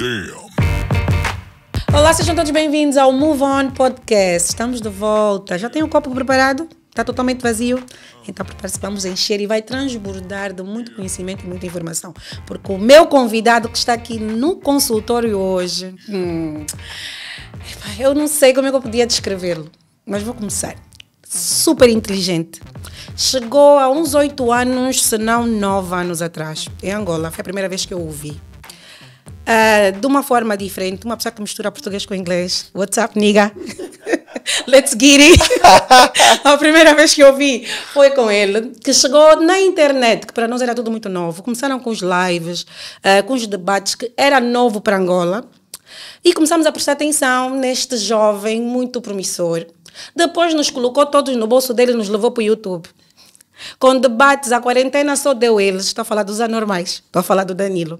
Damn. Olá, sejam todos bem-vindos ao Move On Podcast. Estamos de volta. Já tem o copo preparado? Está totalmente vazio? Então prepare-se, vamos encher e vai transbordar de muito conhecimento e muita informação. Porque o meu convidado que está aqui no consultório hoje, hum, eu não sei como é que eu podia descrevê-lo, mas vou começar. Super inteligente. Chegou há uns oito anos, se não nove anos atrás, em Angola. Foi a primeira vez que eu o vi uh, de uma forma diferente. Uma pessoa que mistura português com inglês. What's up, nigga? Let's get it! a primeira vez que eu vi foi com ele, que chegou na internet, que para nós era tudo muito novo. Começaram com os lives, uh, com os debates, que era novo para Angola. E começamos a prestar atenção neste jovem muito promissor. Depois nos colocou todos no bolso dele e nos levou para o YouTube. Com debates, a quarentena só deu eles. Estou a falar dos anormais, estou a falar do Danilo.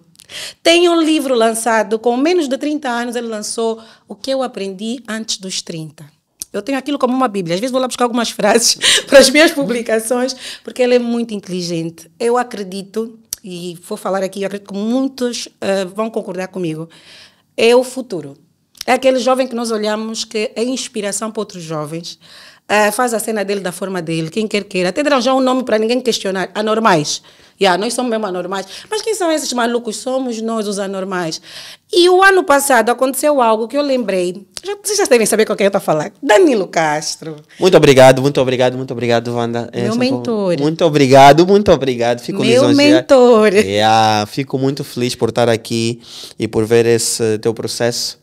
Tem um livro lançado com menos de 30 anos, ele lançou O que eu aprendi antes dos 30. Eu tenho aquilo como uma Bíblia. Às vezes vou lá buscar algumas frases para as minhas publicações, porque ele é muito inteligente. Eu acredito, e vou falar aqui, eu acredito que muitos uh, vão concordar comigo, é o futuro. É aquele jovem que nós olhamos que é inspiração para outros jovens Uh, faz a cena dele da forma dele, quem quer queira. Até deram já é um nome para ninguém questionar. Anormais. Yeah, nós somos mesmo anormais. Mas quem são esses malucos? Somos nós os anormais. E o ano passado aconteceu algo que eu lembrei. Já, vocês já devem saber com quem eu estou a falar. Danilo Castro. Muito obrigado, muito obrigado, muito obrigado, Wanda. É, Meu Essa mentor. Foi... Muito obrigado, muito obrigado. Fico Meu mentor. Yeah, fico muito feliz por estar aqui e por ver esse teu processo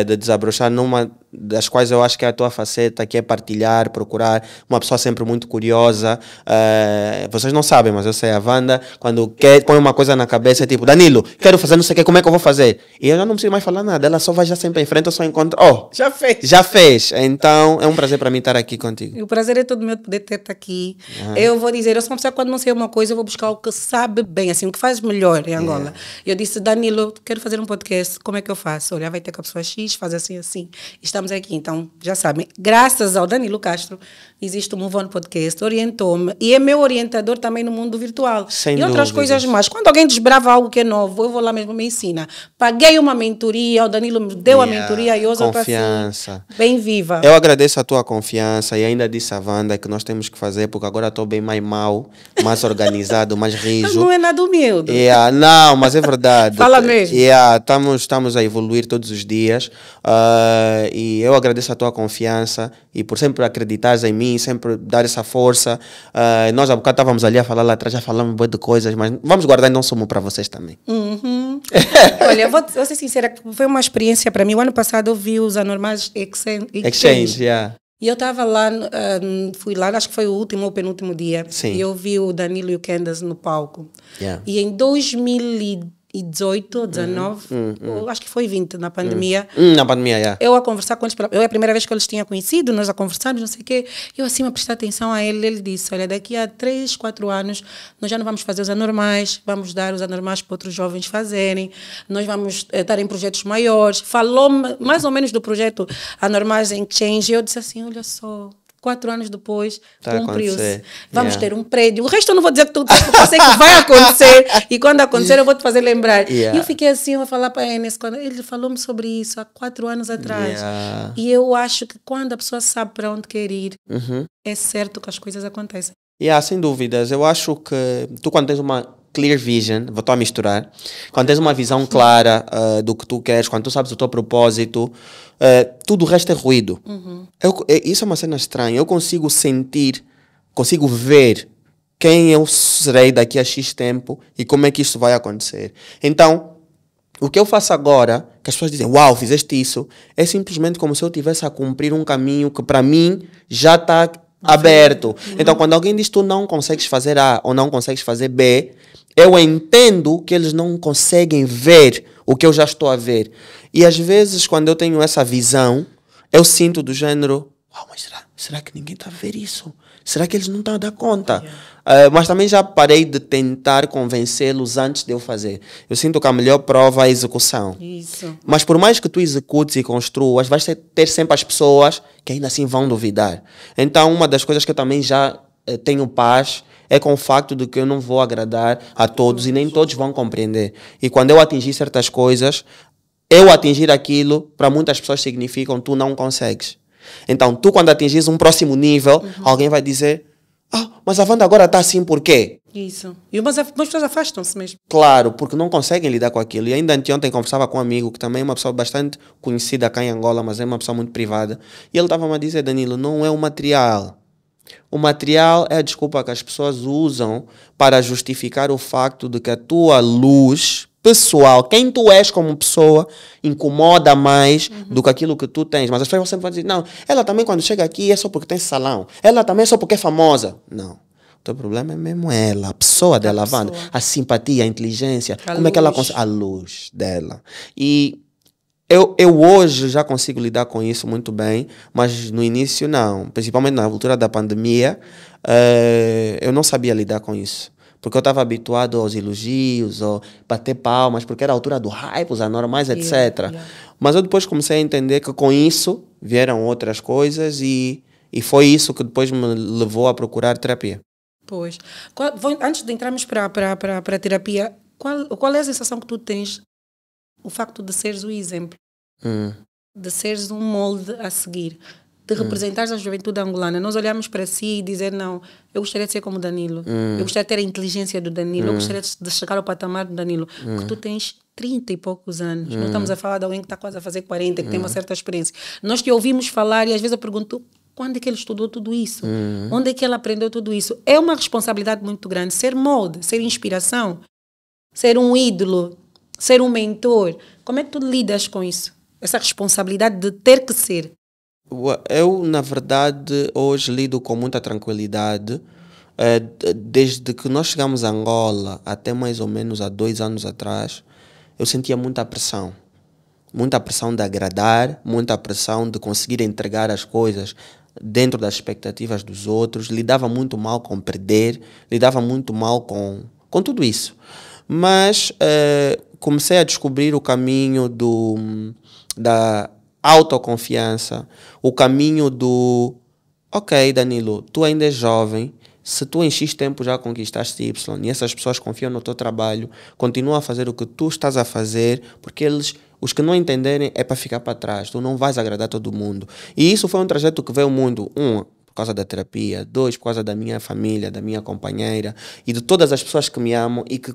uh, de desabrochar numa das quais eu acho que é a tua faceta, que é partilhar, procurar, uma pessoa sempre muito curiosa. Uh, vocês não sabem, mas eu sei, a Wanda, quando quer, põe uma coisa na cabeça, tipo, Danilo, quero fazer não sei o que, como é que eu vou fazer? E eu já não preciso mais falar nada, ela só vai já sempre em frente, eu só encontro, oh, já fez. Já fez. Então, é um prazer para mim estar aqui contigo. o prazer é todo meu poder ter-te aqui. Ah. Eu vou dizer, eu sou uma pessoa que quando não sei uma coisa, eu vou buscar o que sabe bem, assim, o que faz melhor em Angola. Yeah. É. Eu disse, Danilo, quero fazer um podcast, como é que eu faço? Olha, vai ter com a pessoa X, faz assim, assim. Está estamos aqui, então já sabem. Graças ao Danilo Castro, existe o Move On Podcast, orientou-me e é meu orientador também no mundo virtual. Sem e outras dúvidas. coisas mais. Quando alguém desbrava algo que é novo, eu vou lá mesmo me ensina. Paguei uma mentoria, o Danilo me deu yeah, a mentoria e hoje assim, Confiança. Assim, bem viva. Eu agradeço a tua confiança e ainda disse a Wanda que nós temos que fazer, porque agora estou bem mais mal, mais organizado, mais rijo. Não é nada humilde. Yeah, não, mas é verdade. Fala mesmo. Yeah, estamos, estamos a evoluir todos os dias. Uh, e eu agradeço a tua confiança e por sempre acreditar em mim, sempre dar essa força. Uh, nós há bocado estávamos ali a falar lá atrás, já falamos um de coisas, mas vamos guardar não sumo para vocês também. Uhum. Olha, vou, vou ser sincera, foi uma experiência para mim. O ano passado eu vi os anormais Exchange. Exchange, yeah. E eu estava lá, um, ah, fui lá, acho que foi o último ou penúltimo dia. Sim. E eu vi o Danilo e o Candace no palco. Yeah. E em 2010 18 19, hum, hum, acho que foi 20 na pandemia. Uhum. Hum, na pandemia, yeah. Eu a conversar com eles, eu é a primeira vez que eu eles tinha conhecido, nós a conversamos não sei o quê. Eu assim a prestar atenção a ele, ele disse: Olha, daqui a 3, 4 anos nós já não vamos fazer os anormais, vamos dar os anormais para outros jovens fazerem, nós vamos estar eh, em projetos maiores. Falou mais ou menos do projeto Anormais em Change, eu disse assim: Olha só, quatro anos depois tá cumpriu-se. Vamos yeah. ter um prédio. O resto eu não vou dizer tudo, porque eu sei que vai acontecer. e quando acontecer, eu vou te fazer lembrar. Yeah. E eu fiquei assim, eu vou falar para a Enes, quando ele falou-me sobre isso há quatro anos atrás. Yeah. E eu acho que quando a pessoa sabe para onde quer ir, uhum. é certo que as coisas acontecem. E yeah, sem dúvidas. Eu acho que tu, quando tens uma clear vision, vou estar a misturar, quando tens uma visão clara uh, do que tu queres, quando tu sabes o teu propósito, é, tudo o resto é ruído. Uhum. Eu, é, isso é uma cena estranha. Eu consigo sentir, consigo ver quem eu serei daqui a X tempo e como é que isso vai acontecer. Então, o que eu faço agora, que as pessoas dizem, uau, fizeste isso, é simplesmente como se eu tivesse a cumprir um caminho que para mim já está aberto. Uhum. Então, quando alguém diz tu não consegues fazer A ou não consegues fazer B, eu entendo que eles não conseguem ver o que eu já estou a ver. E às vezes, quando eu tenho essa visão, eu sinto do gênero: Uau, mas será, será que ninguém está a ver isso? Será que eles não estão a dar conta? Uh, mas também já parei de tentar convencê-los antes de eu fazer. Eu sinto que a melhor prova é a execução. Isso. Mas por mais que tu executes e construas, vais ter sempre as pessoas que ainda assim vão duvidar. Então, uma das coisas que eu também já uh, tenho paz é com o facto de que eu não vou agradar a todos e nem todos vão compreender. E quando eu atingir certas coisas, eu atingir aquilo, para muitas pessoas significam tu não consegues. Então, tu quando atingires um próximo nível, uhum. alguém vai dizer: Ah, mas a Wanda agora está assim porquê? Isso. E umas, umas pessoas afastam-se mesmo. Claro, porque não conseguem lidar com aquilo. E ainda anteontem conversava com um amigo, que também é uma pessoa bastante conhecida cá em Angola, mas é uma pessoa muito privada. E ele estava-me a dizer: Danilo, não é o material o material é a desculpa que as pessoas usam para justificar o facto de que a tua luz pessoal, quem tu és como pessoa, incomoda mais uhum. do que aquilo que tu tens. Mas as pessoas sempre vão dizer: não, ela também quando chega aqui é só porque tem salão, ela também é só porque é famosa. Não. O teu problema é mesmo ela, a pessoa é a dela, a, a simpatia, a inteligência, a como luz. é que ela consegue. A luz dela. E eu, eu hoje já consigo lidar com isso muito bem, mas no início não. Principalmente na altura da pandemia, uh, eu não sabia lidar com isso porque eu estava habituado aos elogios, ou bater palmas, porque era a altura do hype, os anormais, etc. Yeah, yeah. Mas eu depois comecei a entender que com isso vieram outras coisas e, e foi isso que depois me levou a procurar terapia. Pois. Qual, vou, antes de entrarmos para a terapia, qual, qual é a sensação que tu tens o facto de seres o exemplo, hum. de seres um molde a seguir, de hum. representares hum. a juventude angolana. Nós olhamos para si e dizer, não, eu gostaria de ser como Danilo, hum. eu gostaria de ter a inteligência do Danilo, eu hum. gostaria de chegar ao patamar do Danilo, hum. que tu tens 30 e poucos anos. Não estamos a falar de alguém que está quase a fazer 40, que tem uma certa experiência. Nós te ouvimos falar e às vezes eu pergunto, quando é que ele estudou tudo isso? Uhum. Onde é que ele aprendeu tudo isso? É uma responsabilidade muito grande. Ser molde, ser inspiração, ser um ídolo, ser um mentor. Como é que tu lidas com isso? Essa responsabilidade de ter que ser. Eu, na verdade, hoje lido com muita tranquilidade. É, desde que nós chegamos a Angola, até mais ou menos há dois anos atrás, eu sentia muita pressão. Muita pressão de agradar, muita pressão de conseguir entregar as coisas dentro das expectativas dos outros. Lidava muito mal com perder, lidava muito mal com, com tudo isso. Mas é, comecei a descobrir o caminho do, da autoconfiança, o caminho do ok, Danilo, tu ainda és jovem, se tu em X tempo já conquistaste Y e essas pessoas confiam no teu trabalho, continua a fazer o que tu estás a fazer, porque eles, os que não entenderem, é para ficar para trás. Tu não vais agradar todo mundo. E isso foi um trajeto que veio muito. Um, por causa da terapia, dois, por causa da minha família, da minha companheira e de todas as pessoas que me amam e que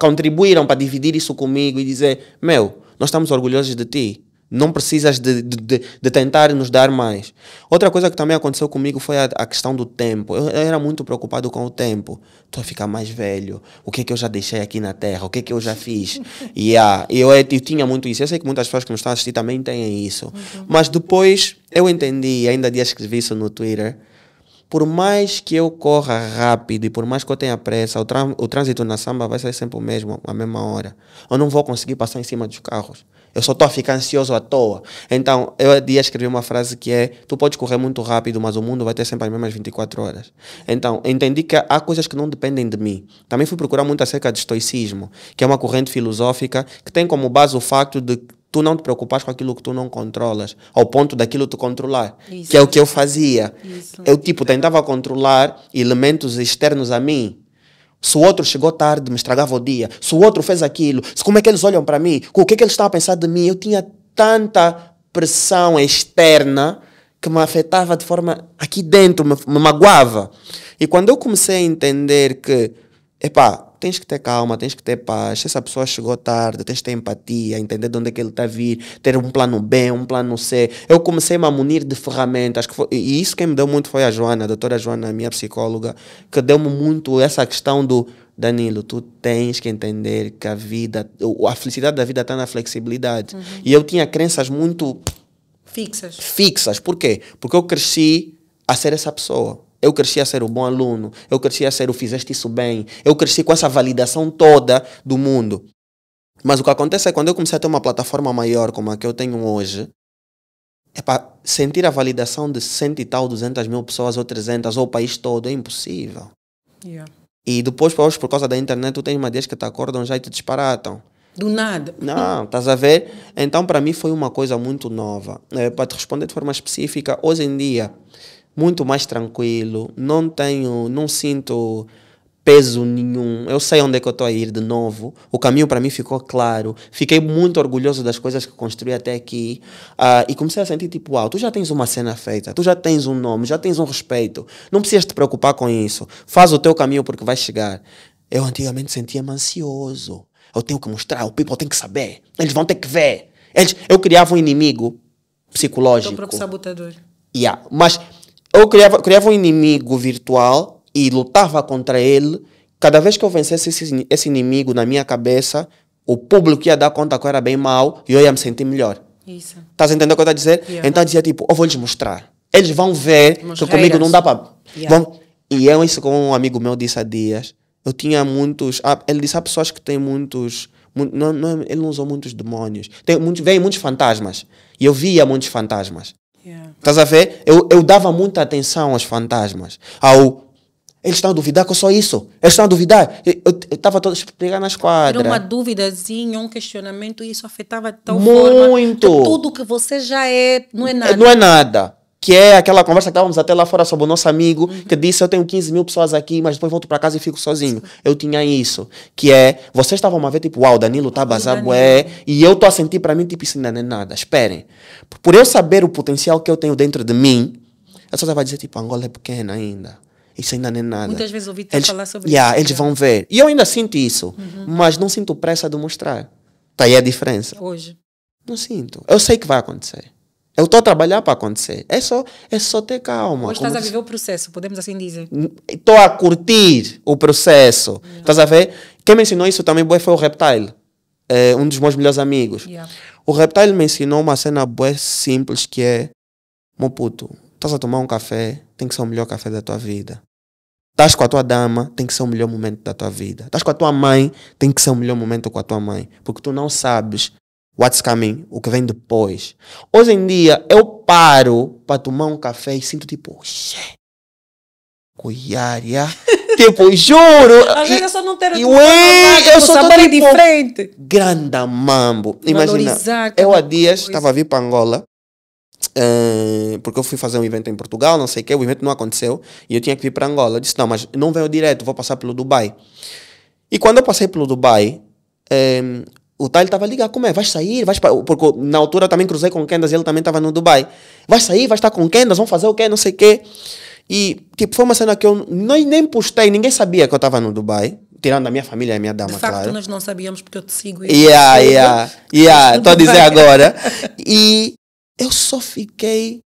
contribuíram para dividir isso comigo e dizer: Meu, nós estamos orgulhosos de ti. Não precisas de, de, de, tentar nos dar mais. Outra coisa que também aconteceu comigo foi a, a questão do tempo. Eu, eu, era muito preocupado com o tempo. Estou a ficar mais velho. O que é que eu já deixei aqui na Terra? O que é que eu já fiz? e yeah, eu, eu, eu tinha muito isso. Eu sei que muitas pessoas que me estão a assistir também têm isso. Uhum. Mas depois eu entendi, ainda dias escrevi isso no Twitter. Por mais que eu corra rápido e por mais que eu tenha pressa, o, trânsito na samba vai ser sempre o mesmo, a mesma hora. Eu não vou conseguir passar em cima dos carros. Eu só estou a ficar ansioso à toa. Então, eu a escrevi uma frase que é: Tu podes correr muito rápido, mas o mundo vai ter sempre as mesmas 24 horas. Então, entendi que há coisas que não dependem de mim. Também fui procurar muito acerca de estoicismo, que é uma corrente filosófica que tem como base o facto de tu não te preocupares com aquilo que tu não controlas, ao ponto daquilo te controlar, Isso. que é o que eu fazia. Isso. Eu, tipo, tentava controlar elementos externos a mim se o outro chegou tarde, me estragava o dia. Se o outro fez aquilo, se como é que eles olham para mim, o que é que eles estão a pensar de mim. Eu tinha tanta pressão externa que me afetava de forma aqui dentro, me, me magoava. E quando eu comecei a entender que, epá, tens que ter calma, tens que ter paz. Se essa pessoa chegou tarde, tens que ter empatia, entender de onde é que ele está a vir, ter um plano B, um plano C. Eu comecei -me a munir de ferramentas. Foi, e isso quem me deu muito foi a Joana, a doutora Joana, a minha psicóloga, que deu-me muito essa questão do Danilo, tu tens que entender que a vida, a felicidade da vida está na flexibilidade. Uhum. E eu tinha crenças muito fixas. Fixas. Por quê? Porque eu cresci a ser essa pessoa. Eu cresci a ser o bom aluno, eu cresci a ser o fizeste isso bem, eu cresci com essa validação toda do mundo. Mas o que acontece é quando eu comecei a ter uma plataforma maior como a que eu tenho hoje, é para sentir a validação de cento e tal, 200 mil pessoas ou 300 ou o país todo é impossível. Yeah. E depois, por causa da internet, tu tens madeiras que te acordam já e te disparatam. Do nada. Não, estás a ver? Então, para mim, foi uma coisa muito nova. É, para te responder de forma específica, hoje em dia, muito mais tranquilo, não tenho, não sinto peso nenhum. Eu sei onde é que eu estou a ir de novo. O caminho para mim ficou claro. Fiquei muito orgulhoso das coisas que construí até aqui. Uh, e comecei a sentir tipo, uau, tu já tens uma cena feita, tu já tens um nome, já tens um respeito. Não precisas te preocupar com isso. Faz o teu caminho porque vai chegar. Eu antigamente sentia-me ansioso. Eu tenho que mostrar, o people tem que saber. Eles vão ter que ver. Eles, eu criava um inimigo psicológico. Teu próprio sabotador. Yeah. Mas eu criava, criava um inimigo virtual e lutava contra ele. Cada vez que eu vencesse esse, esse inimigo na minha cabeça, o público ia dar conta que eu era bem mal e eu ia me sentir melhor. Isso. Estás entendendo o que eu estou a dizer? Yeah. Então eu dizia tipo, eu vou lhes mostrar. Eles vão ver Mostreiras. que comigo não dá para. Yeah. E eu, isso Com um amigo meu disse há dias, eu tinha muitos. Ah, ele disse: há pessoas que têm muitos. Não, não, ele não usou muitos demônios. Tem muitos, Vem muitos fantasmas. E eu via muitos fantasmas. Estás a ver? Eu, eu dava muita atenção aos fantasmas. Ao. Eles estão a duvidar que eu sou isso. Eles estão a duvidar. Eu estava todo explicando nas quadras. Era uma duvidazinha, um questionamento, e isso afetava de tal Muito. forma. Muito! Tudo que você já é, não é nada. É, não é nada que é aquela conversa que estávamos até lá fora sobre o nosso amigo, uhum. que disse: Eu tenho 15 mil pessoas aqui, mas depois volto para casa e fico sozinho. Eu tinha isso. Que é, vocês estavam uma vez tipo, uau, Danilo tá bazar, é, e eu tô a sentir para mim, tipo, isso ainda não é nada. Esperem. Por eu saber o potencial que eu tenho dentro de mim, a pessoa vai dizer, tipo, Angola é pequena ainda. Isso ainda não é nada. Muitas vezes ouvi te falar sobre yeah, isso. Eles vão ver. E eu ainda sinto isso, uhum. mas não sinto pressa de mostrar. Tá aí a diferença. Hoje. Não sinto. Eu sei que vai acontecer. Eu estou a trabalhar para acontecer. É só, é só ter calma. Mas estás a viver o processo, podemos assim dizer. Estou a curtir o processo. Yeah. Estás a ver? Quem me ensinou isso também foi o Reptile, é, um dos meus melhores amigos. Yeah. O Reptile me ensinou uma cena boa simples que é: meu puto, estás a tomar um café, tem que ser o melhor café da tua vida. Estás com a tua dama, tem que ser o melhor momento da tua vida. Estás com a tua mãe, tem que ser o melhor momento com a tua mãe. Porque tu não sabes What's coming? O que vem depois. Hoje em dia, eu paro para tomar um café e sinto tipo, xé, coiária. tipo, juro. Às vezes é só não ter e, ué, eu sou tipo, sabor tô, tipo, diferente. Grande mambo. Imagina, eu há dias estava a vir para Angola. Uh, porque eu fui fazer um evento em Portugal, não sei o que, o evento não aconteceu e eu tinha que vir para Angola. Eu disse: Não, mas não venho direto, vou passar pelo Dubai. E quando eu passei pelo Dubai, um, eh, o tal estava ligado, como é? Vais sair? Vais pra... Porque na altura eu também cruzei com o Kendas e ele também estava no Dubai. vai sair? vai estar com o Kendas? Vão fazer o quê? Não sei o quê. E, tipo, foi uma cena que eu nem, nem postei, ninguém sabia que eu estava no Dubai. Tirando a minha família e a minha dama, De facto, claro. nós não sabíamos porque eu te sigo. E yeah, yeah, yeah, estou a dizer agora. e eu só fiquei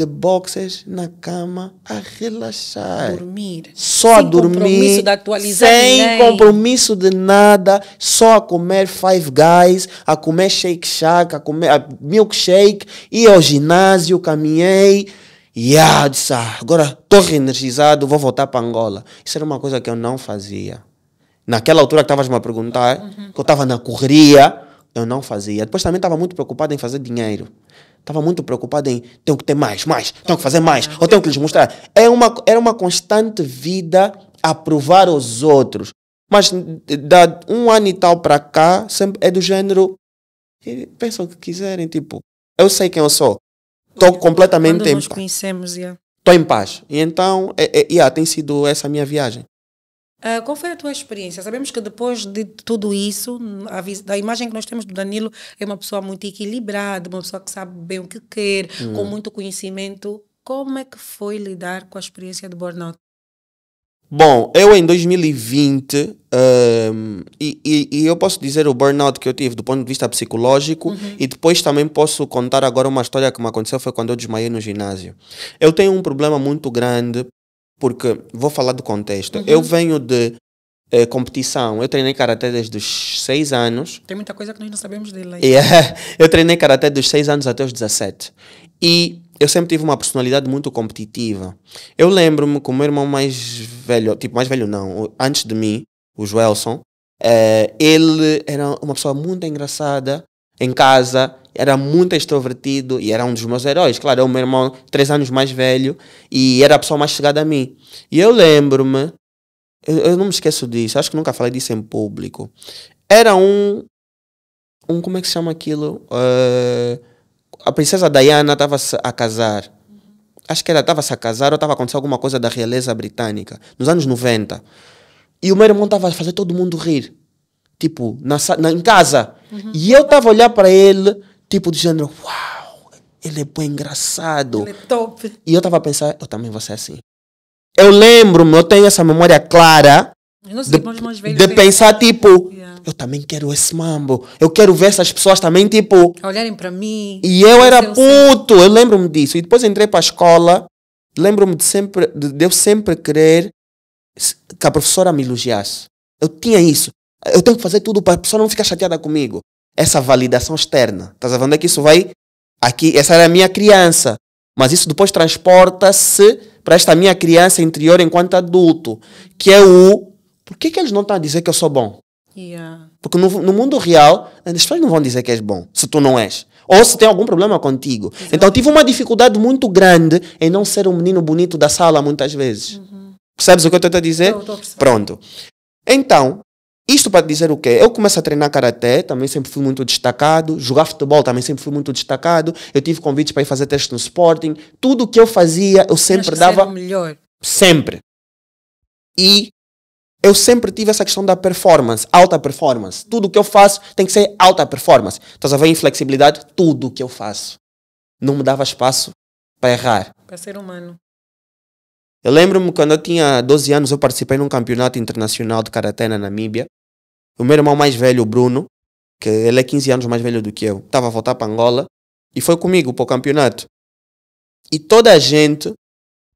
de boxers na cama a relaxar. Dormir. Só sem a dormir. Sem compromisso de atualizar Sem ninguém. compromisso de nada. Só a comer Five Guys, a comer Shake Shack, a comer a milkshake. e ao ginásio, caminhei. E disse, ah, agora estou reenergizado, vou voltar para Angola. Isso era uma coisa que eu não fazia. Naquela altura que estavas me a perguntar, uhum. que eu estava na correria, eu não fazia. Depois também estava muito preocupado em fazer dinheiro. Estava muito preocupado em tenho que ter mais, mais, tenho que fazer mais, ou tenho que lhes mostrar. É uma, era uma constante vida a provar os outros. Mas da um ano e tal para cá, sempre é do género Pensam o que quiserem, tipo, eu sei quem eu sou. Estou completamente Quando em paz. Estou yeah. em paz. E então, é, é, yeah, tem sido essa minha viagem. Uh, qual foi a tua experiência? Sabemos que depois de tudo isso, a, imagem que nós temos do Danilo é uma pessoa muito equilibrada, uma pessoa que sabe bem o que quer, hum. com muito conhecimento. Como é que foi lidar com a experiência do burnout? Bom, eu em 2020, um, e, e, e, eu posso dizer o burnout que eu tive do ponto de vista psicológico, uhum. e depois também posso contar agora uma história que me aconteceu, foi quando eu desmaiei no ginásio. Eu tenho um problema muito grande porque vou falar do contexto. Uhum. Eu venho de eh, competição. Eu treinei karatê desde os 6 anos. Tem muita coisa que nós não sabemos dele aí. Yeah. Eu treinei karatê dos 6 anos até os 17. E eu sempre tive uma personalidade muito competitiva. Eu lembro-me que o meu irmão mais velho, tipo, mais velho não, antes de mim, o Joelson, eh, ele era uma pessoa muito engraçada em casa, era muito extrovertido e era um dos meus heróis. Claro, é o meu irmão, três anos mais velho, e era a pessoa mais chegada a mim. E eu lembro-me, eu, eu, não me esqueço disso, acho que nunca falei disso em público. Era um. um como é que se chama aquilo? Uh, a princesa Diana estava a casar. Acho que ela estava-se a casar ou estava acontecendo alguma coisa da realeza britânica, nos anos 90. E o meu irmão estava a fazer todo mundo rir. Tipo, na, na, em casa. Uhum. E eu tava a olhar para ele, tipo, dizendo gênero, uau, ele é bem engraçado. Ele é top. E eu tava a pensar, eu também vou ser assim. Eu lembro-me, eu tenho essa memória clara de, de pensar, tipo, yeah. eu também quero esse mambo. Eu quero ver essas pessoas também, tipo... Olharem para mim. E eu era puto, eu lembro-me disso. E depois entrei para a escola, lembro-me de, sempre, de eu sempre querer que a professora me elogiasse. Eu tinha isso. Eu tenho que fazer tudo para a pessoa não ficar chateada comigo. Essa validação externa. Estás a ver onde é que isso vai? Aqui, essa era a minha criança. Mas isso depois transporta-se para esta minha criança interior enquanto adulto. Que é o. Por que, é que eles não estão a dizer que eu sou bom? Yeah. Porque no, no, mundo real, as pessoas não vão dizer que és bom, se tu não és. Ou se tem algum problema contigo. Exatamente. Então tive uma dificuldade muito grande em não ser um menino bonito da sala muitas vezes. Uhum. Percebes o que eu estou a dizer? Tô, Pronto. Então, isto para dizer o quê? Eu começo a treinar karatê, também sempre fui muito destacado, jogar futebol também sempre fui muito destacado. Eu tive convites para ir fazer teste no Sporting. Tudo o que eu fazia, eu sempre dava o melhor. Sempre. E eu sempre tive essa questão da performance, alta performance. Tudo o que eu faço tem que ser alta performance. Estás a ver inflexibilidade? Tudo o que eu faço. Não me dava espaço para errar. Para ser humano. Eu lembro-me quando eu tinha 12 anos, eu participei num campeonato internacional de karatê na Namíbia. O meu irmão mais velho, o Bruno, que ele é 15 anos mais velho do que eu, estava a voltar para Angola e foi comigo para o campeonato. E toda a gente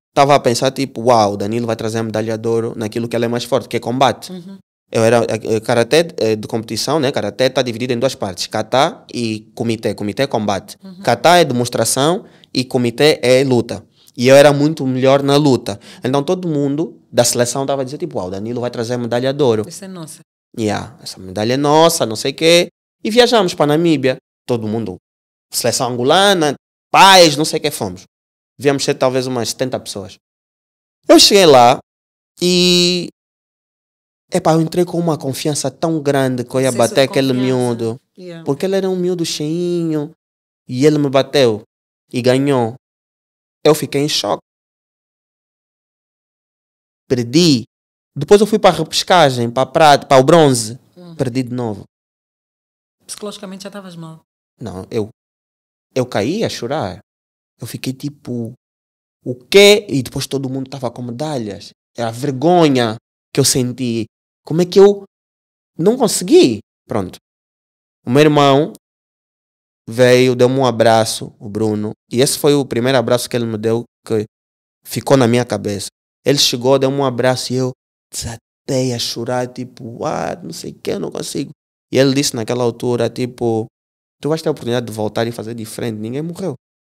estava a pensar, tipo, uau, o Danilo vai trazer a medalha de ouro naquilo que ele é mais forte, que é combate. Uhum. Eu era eh, eh, karaté eh, de competição, né? Karaté está dividido em duas partes: kata e comitê. Comitê é combate. Uhum. Kata é demonstração e comitê é luta. E eu era muito melhor na luta. Então todo mundo da seleção estava a dizer tipo, uau o Danilo vai trazer a medalha de ouro. Isso é nossa yeah, essa medalha é nossa, não sei o quê. E viajamos para Namíbia, todo mundo, seleção angolana, pais, não sei o que fomos. Viemos ser talvez umas 70 pessoas. Eu cheguei lá e. Epá, eu entrei com uma confiança tão grande que eu ia bater aquele miúdo. Yeah. Porque ele era um miúdo cheinho. E ele me bateu e ganhou. Eu fiquei em choque. Perdi depois eu fui para a repescagem, para a prata, para o bronze. Hum. Perdi de novo. Psicologicamente já estavas mal. Não, eu eu caí a chorar. Eu fiquei tipo, o quê? E depois todo mundo estava com medalhas. É a vergonha que eu senti. Como é que eu não consegui? Pronto. O meu irmão veio, deu-me um abraço, o Bruno. E esse foi o primeiro abraço que ele me deu que ficou na minha cabeça. Ele chegou, deu-me um abraço e eu, desatei a chorar, tipo, ah, não sei o que, eu não consigo. E ele disse naquela altura, tipo, tu vais ter a oportunidade de voltar e fazer diferente, ninguém morreu.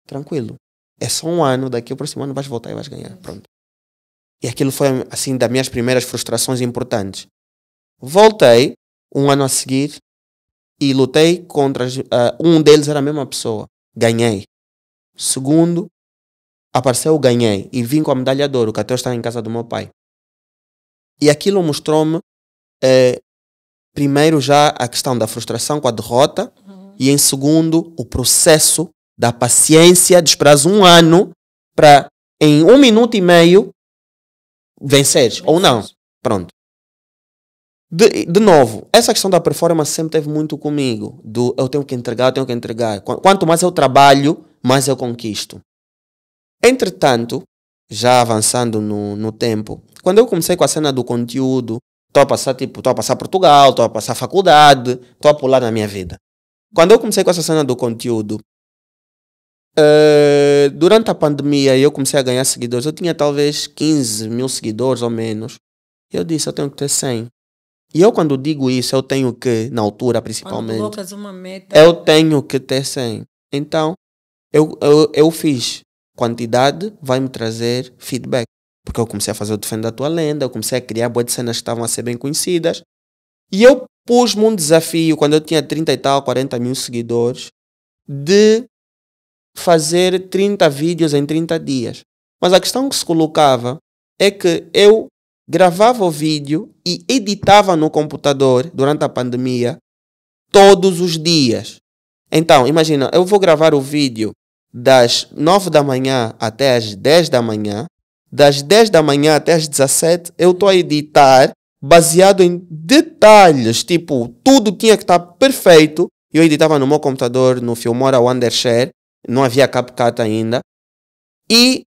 Tranquilo. É só um ano, daqui ao próximo ano vais voltar e vais ganhar. Pronto. E aquilo foi, assim, das minhas primeiras frustrações importantes. Voltei, um ano a seguir, e lutei contra. Uh, um deles era a mesma pessoa. Ganhei. Segundo, apareceu, ganhei. E vim com a medalha de ouro, que até eu estava em casa do meu pai. E aquilo mostrou-me, eh, primeiro, já a questão da frustração com a derrota, uhum. e em segundo, o processo da paciência, de esperar um ano para, em um minuto e meio, venceres, ou não. Pronto. De, de novo, essa questão da performance sempre teve muito comigo, do eu tenho que entregar, eu tenho que entregar. Quanto mais eu trabalho, mais eu conquisto. Entretanto, já avançando no, no tempo, quando eu comecei com a cena do conteúdo, estou a passar, tipo, estou a passar Portugal, estou a passar faculdade, estou a pular na minha vida. Quando eu comecei com essa cena do conteúdo, uh, durante a pandemia eu comecei a ganhar seguidores, eu tinha talvez 15 mil seguidores ou menos. Eu disse, eu tenho que ter 100. E eu quando digo isso, eu tenho que, na altura principalmente, uma meta... eu tenho que ter 100. Então, eu, eu, eu fiz quantidade vai me trazer feedback. Porque eu comecei a fazer o Defenda a Tua Lenda, eu comecei a criar boas cenas que estavam a ser bem conhecidas. E eu pus-me um desafio, quando eu tinha 30 e tal, 40 mil seguidores, de fazer 30 vídeos em 30 dias. Mas a questão que se colocava é que eu gravava o vídeo e editava no computador durante a pandemia todos os dias. Então, imagina, eu vou gravar o vídeo das 9 da manhã até as 10 da manhã, das 10 da manhã até as 17, eu estou a editar baseado em detalhes, tipo, tudo tinha que estar perfeito. Eu editava no meu computador, no Filmora Wondershare, não havia CapCut ainda. E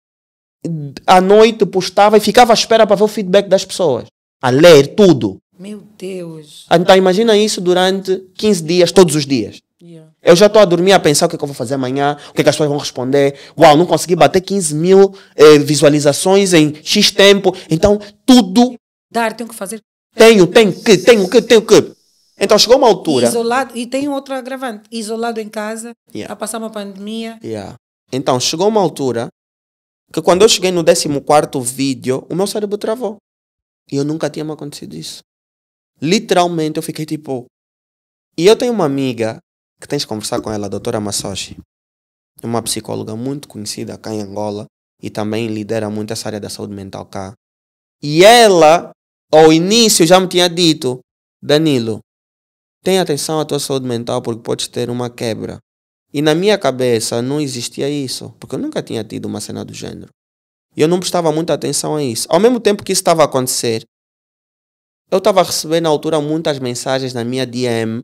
à noite postava e ficava à espera para ver o feedback das pessoas, a ler tudo. Meu Deus. Então imagina isso durante 15 dias, todos os dias. Yeah. Eu já estou a dormir a pensar o que, é que eu vou fazer amanhã, o que, é que as pessoas vão responder. Uau, não consegui bater 15 mil eh, visualizações em X tempo. Então, tudo. Dar, tenho que fazer. Tenho, tenho que, tenho que, tenho que. Então chegou uma altura. Isolado, e tem outro agravante: isolado em casa, yeah. Tá a passar uma pandemia. Yeah. Então chegou uma altura que quando eu cheguei no 14 vídeo, o meu cérebro travou. E eu nunca tinha me acontecido isso. Literalmente eu fiquei tipo. E eu tenho uma amiga que tens de conversar com ela, a doutora Masoshi. É uma psicóloga muito conhecida cá em Angola e também lidera muito essa área da saúde mental cá. E ela, ao início, já me tinha dito: Danilo, tenha atenção à tua saúde mental porque podes ter uma quebra. E na minha cabeça não existia isso, porque eu nunca tinha tido uma cena do gênero. E eu não prestava muita atenção a isso. Ao mesmo tempo que isso estava a acontecer, eu estava recebendo na altura muitas mensagens na minha DM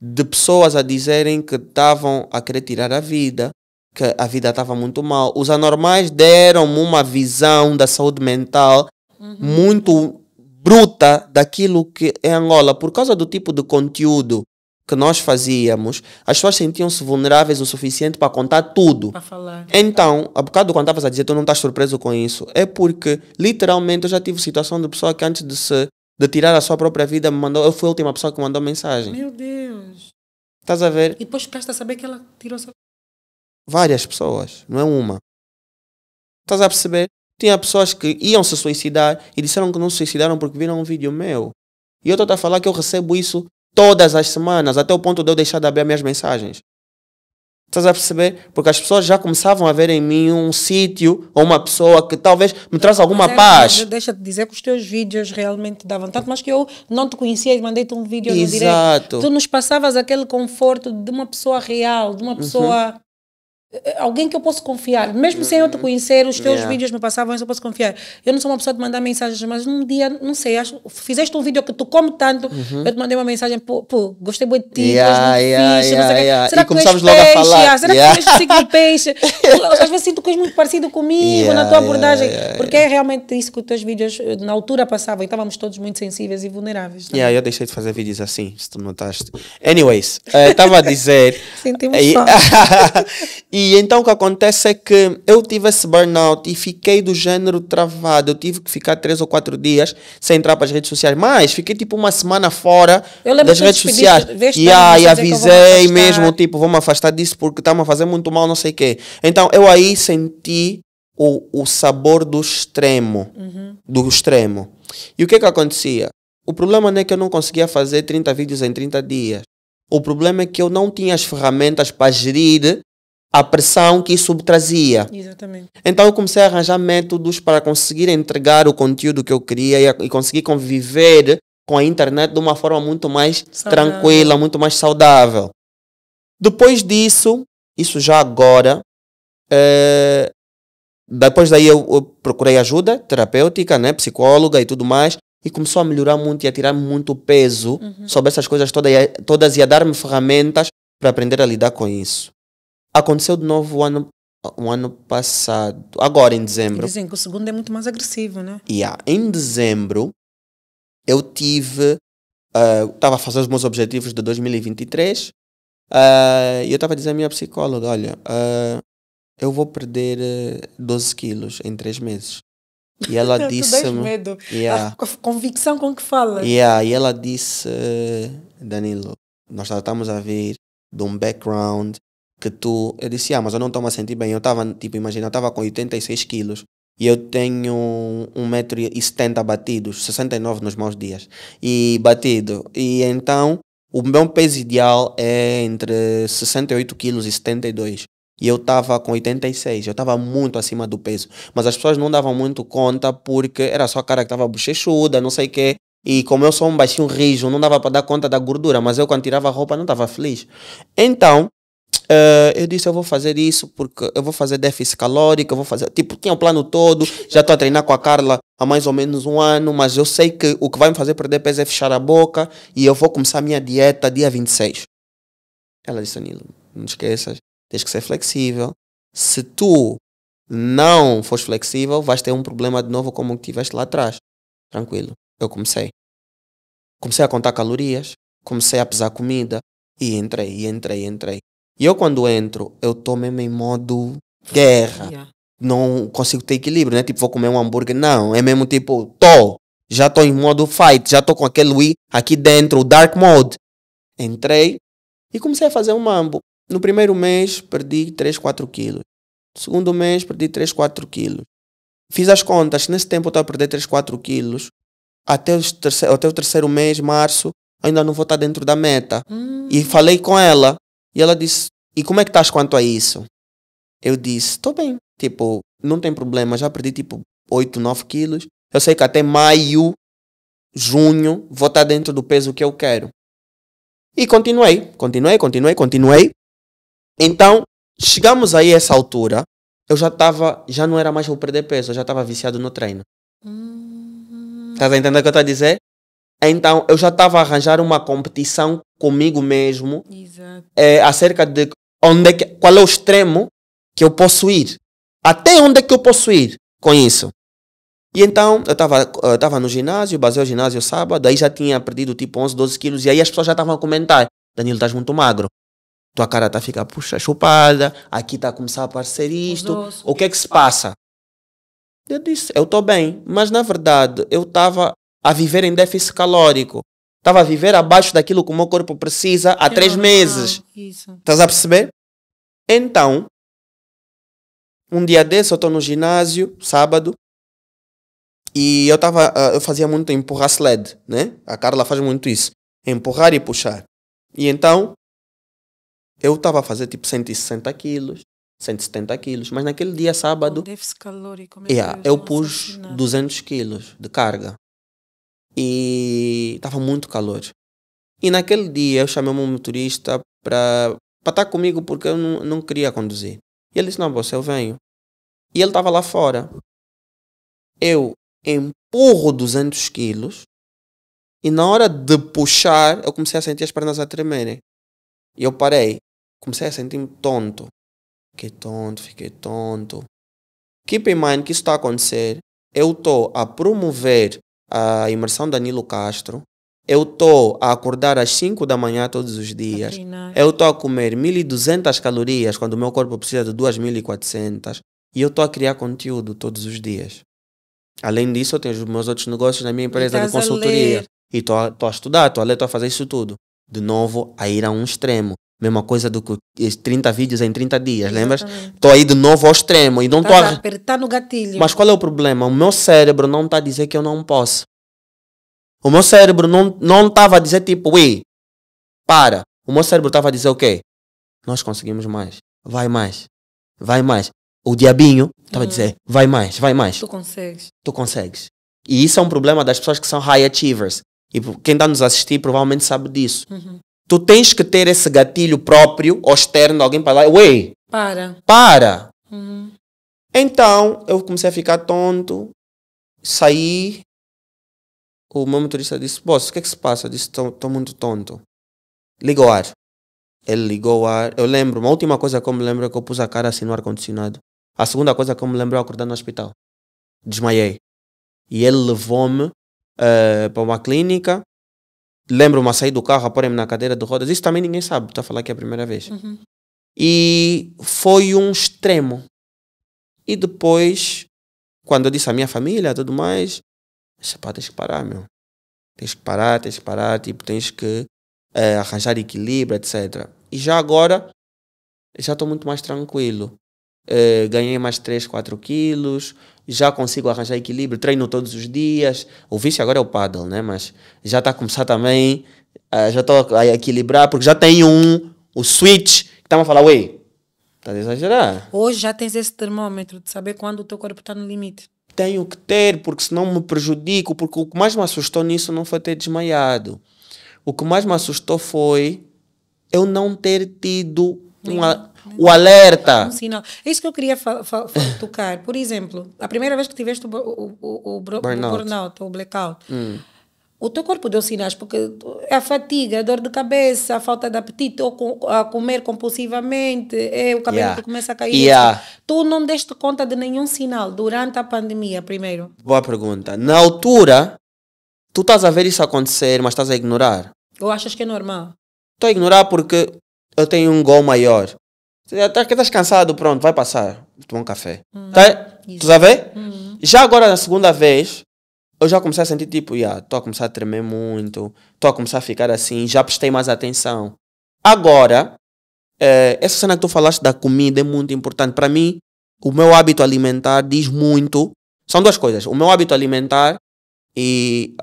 de pessoas a dizerem que estavam a querer tirar a vida, que a vida estava muito mal. Os anormais deram-me uma visão da saúde mental uhum. muito bruta daquilo que é Angola, por causa do tipo de conteúdo que nós fazíamos, as pessoas sentiam-se vulneráveis o suficiente para contar tudo. Para falar. Então, a bocado quando estavas a dizer, tu não estás surpreso com isso. É porque, literalmente, eu já tive situação de pessoa que antes de se de tirar a sua própria vida, me mandou. Eu fui a última pessoa que mandou mensagem. Meu Deus. Estás a ver? E depois ficaste a saber que ela tirou a sua. Várias pessoas, não é uma. Estás a perceber? Tinha pessoas que iam se suicidar e disseram que não se suicidaram porque viram um vídeo meu. E eu estou a falar que eu recebo isso todas as semanas, até o ponto de eu deixar de abrir as minhas mensagens. Estás a perceber? Porque as pessoas já começavam a ver em mim um sítio ou uma pessoa que talvez me traz alguma é, paz. Deixa-te dizer que os teus vídeos realmente davam tanto, mas que eu não te conhecia e mandei-te um vídeo Exato. no direct. Tu nos passavas aquele conforto de uma pessoa real, de uma uhum. pessoa. Uhum. Eh, eh, alguém que eu posso confiar, mesmo sem eu te uhum. conhecer, os teus yeah. vídeos me passavam, eu posso confiar. Eu não sou uma pessoa de mandar mensagens, mas um dia, não sei, acho, fizeste um vídeo que tu come tanto, uhum. eu te mandei uma mensagem, pô, pô gostei muito de ti, yeah, yeah, fixe, yeah, yeah. será e que começamos logo peixe? a falar. Será que tu és signo peixe? Às vezes sinto que és muito parecido comigo na tua abordagem, porque é realmente isso que os teus vídeos eh, na altura passavam, e estávamos todos muito sensíveis e vulneráveis. Tá? eu deixei de fazer vídeos assim, se tu notaste. Anyways, estava uh, a dizer... Sentimos e, e então o que acontece é que eu tive esse burnout e fiquei do género travado. Eu tive que ficar três ou quatro dias sem entrar para as redes sociais. Mas fiquei tipo uma semana fora das redes sociais. e aí avisei mesmo, tipo, vou me afastar disso porque está me fazendo muito mal, não sei o quê. Então eu aí senti o, o sabor do extremo. Uhum. Do extremo. E o que é que acontecia? O problema não é que eu não conseguia fazer 30 vídeos em 30 dias. O problema é que eu não tinha as ferramentas para gerir a pressão que isso trazia. Exatamente. Então eu comecei a arranjar métodos para conseguir entregar o conteúdo que eu queria e, e conseguir conviver com a internet de uma forma muito mais saudável. tranquila, muito mais saudável. Depois disso, isso já agora, é, depois daí eu, eu, procurei ajuda terapêutica, né, psicóloga e tudo mais, e começou a melhorar muito e a tirar muito peso uhum. sobre essas coisas toda, todas e a dar-me ferramentas para aprender a lidar com isso. Aconteceu de novo o ano, o ano passado, agora em dezembro. Dizem que o segundo é muito mais agressivo, né? Yeah. Em dezembro, eu tive. Estava ah, uh, a fazer os meus objetivos de 2023 uh, ah, e eu estava a dizer à minha psicóloga: olha, uh, eu vou perder 12 quilos em 3 meses. E ela disse. com medo. Yeah. A convicção com que fala. Yeah. E ela disse: Danilo, nós já estamos a vir de um background que tu. Eu disse, ah, mas eu não estou a sentir bem. Eu estava, tipo, imagina, eu estava com 86 quilos e eu tenho 1,70m batidos, 69 nos maus dias, e batido. E então o meu peso ideal é entre 68 quilos e 72 e eu estava com 86, eu estava muito acima do peso. Mas as pessoas não davam muito conta porque era só a cara que estava bochechuda, não sei o quê. E como eu sou um baixinho rijo, não dava para dar conta da gordura, mas eu quando tirava a roupa não estava feliz. Então, Uh, eu disse, eu vou fazer isso porque eu vou fazer déficit calórico, eu vou fazer. Tipo, tinha o um plano todo, já estou a treinar com a Carla há mais ou menos um ano, mas eu sei que o que vai me fazer perder peso é fechar a boca e eu vou começar a minha dieta dia 26. Ela disse, Nilo, não esqueças, tens que ser flexível. Se tu não fores flexível, vais ter um problema de novo como o que tiveste lá atrás. Tranquilo, eu comecei. Comecei a contar calorias, comecei a pesar comida e entrei, e entrei, e entrei. E eu, quando entro, eu tô mesmo em modo guerra. Yeah. Não consigo ter equilíbrio, né? Tipo, vou comer um hambúrguer. Não, é mesmo tipo, tô. Já tô em modo fight, já tô com aquele Wii aqui dentro, o Dark Mode. Entrei e comecei a fazer um mambo. No primeiro mês, perdi 3, 4 quilos. No segundo mês, perdi 3, 4 quilos. Fiz as contas, nesse tempo eu estava a perder 3, 4 quilos. Até, os terceiro, até o terceiro mês, março, ainda não vou estar tá dentro da meta. Hum. E falei com ela, e ela disse: E como é que estás quanto a isso? Eu disse: Estou bem. Tipo, não tem problema, já perdi tipo 8, 9 quilos. Eu sei que até maio, junho, vou estar tá dentro do peso que eu quero. E continuei, continuei, continuei, continuei. Então, chegamos aí a essa altura, eu já estava, já não era mais vou perder peso, eu já estava viciado no treino. Estás uhum. a entender o que eu estou a dizer? Então eu já estava a arranjar uma competição comigo mesmo é, acerca de onde é que, qual é o extremo que eu posso ir. Até onde é que eu posso ir com isso? E então, eu estava eh, no ginásio, basei o ginásio sábado, aí já tinha perdido tipo 11, 12 quilos, e aí as pessoas já estavam a comentar: Danilo, estás muito magro. Tua cara está a ficar, puxa, chupada, aqui está a começar a aparecer isto. o que é que tipo, se passa? Eu disse: eu estou bem, mas na verdade eu estava a viver em déficit calórico. Estava a viver abaixo daquilo que o meu corpo precisa há Eu três meses. Estás a perceber? Então, um dia desse eu estou no ginásio, sábado, e eu tava, ah, eu fazia muito empurrar sled, né? A Carla faz muito isso, empurrar e puxar. E então, eu estava a fazer tipo 160 quilos, 170 quilos, mas naquele dia sábado, calórico, yeah, Deus, eu pus 200 quilos de carga e estava muito calor. E naquele dia eu chamei um motorista para estar tá comigo porque eu não, não queria conduzir. E ele disse: Não, você, eu venho. E ele estava lá fora. Eu empurro 200 quilos e na hora de puxar eu comecei a sentir as pernas a tremerem. E eu parei. Comecei a sentir-me tonto. Fiquei tonto, fiquei tonto. Keep in mind que isso está a acontecer. Eu estou a promover a imersão Danilo Castro. Eu estou a acordar às 5 da manhã todos os dias. Eu estou a comer 1.200 calorias quando o meu corpo precisa de 2.400. E eu estou a criar conteúdo todos os dias. Além disso, eu tenho os meus outros negócios na minha empresa de consultoria. E estou a, a, estudar, estou a ler, estou a fazer isso tudo. De novo, a ir a um extremo. Mesma coisa do que 30 vídeos em 30 dias, lembra? lembras? Estou aí de novo ao extremo e não estou a... apertar tá no gatilho. Mas qual é o problema? O meu cérebro não está a dizer que eu não posso. O meu cérebro não não estava a dizer tipo, ui, para. O meu cérebro estava a dizer o okay, quê? Nós conseguimos mais. Vai mais. Vai mais. O diabinho estava a uhum. dizer, vai mais, vai mais. Tu consegues. Tu consegues. E isso é um problema das pessoas que são high achievers. E quem está nos assistir provavelmente sabe disso. Uhum tu tens que ter esse gatilho próprio ou externo, alguém para lá, ué, para. Para. Uhum. Então eu comecei a ficar tonto, saí. O meu motorista disse: Boss, o que é que se passa? Eu disse: Estou muito tonto. Liga o ar. Ele ligou o ar. Eu lembro, uma última coisa que eu me lembro é que eu pus a cara assim no ar-condicionado. A segunda coisa que eu me lembro é acordar no hospital. Desmaiei. E ele levou-me uh, para uma clínica lembro-me a sair do carro, a pôr-me na cadeira de rodas. Isso também ninguém sabe, estou tá a falar que é a primeira vez. Uhum. E foi um extremo. E depois, quando eu disse à minha família tudo mais, disse, pá, tens que parar, meu. Tens que parar, tens que parar, tipo, tens que é, arranjar equilíbrio, etc. E já agora, já estou muito mais tranquilo. É, ganhei mais 3, 4 quilos, já consigo arranjar equilíbrio, treino todos os dias. O vício agora é o paddle, né? Mas já está a começar também, uh, já estou a equilibrar, porque já tenho um, o switch, que está a falar, ué, estás a exagerar. Hoje já tens esse termômetro de saber quando o teu corpo está no limite. Tenho que ter, porque senão me prejudico, porque o que mais me assustou nisso não foi ter desmaiado. O que mais me assustou foi eu não ter tido uma, o alerta. Um sinal. É isso que eu queria tocar. Por exemplo, a primeira vez que tiveste o, o, o, o burnout. burnout, o blackout, hum. o teu corpo deu sinais, porque é a fatiga, é a dor de cabeça, a falta de apetite, ou a comer compulsivamente, é, o cabelo yeah. que começa a cair. Yeah. Tu não deste conta de nenhum sinal durante a pandemia, primeiro? Boa pergunta. Na altura, tu estás a ver isso acontecer, mas estás a ignorar. Ou achas que é normal? Estou a ignorar porque eu tenho um gol maior até tá, que estás cansado, pronto, vai passar. Toma um café. Uhum. Tá? Isso. Tu tá vendo? Uhum. Já agora, na segunda vez, eu já comecei a sentir tipo, yeah, tô a começar a tremer muito, estou a começar a ficar assim, já prestei mais atenção. Agora, eh, essa cena que tu falaste da comida é muito importante. Para mim, o meu hábito alimentar diz muito. São duas coisas. O meu hábito alimentar e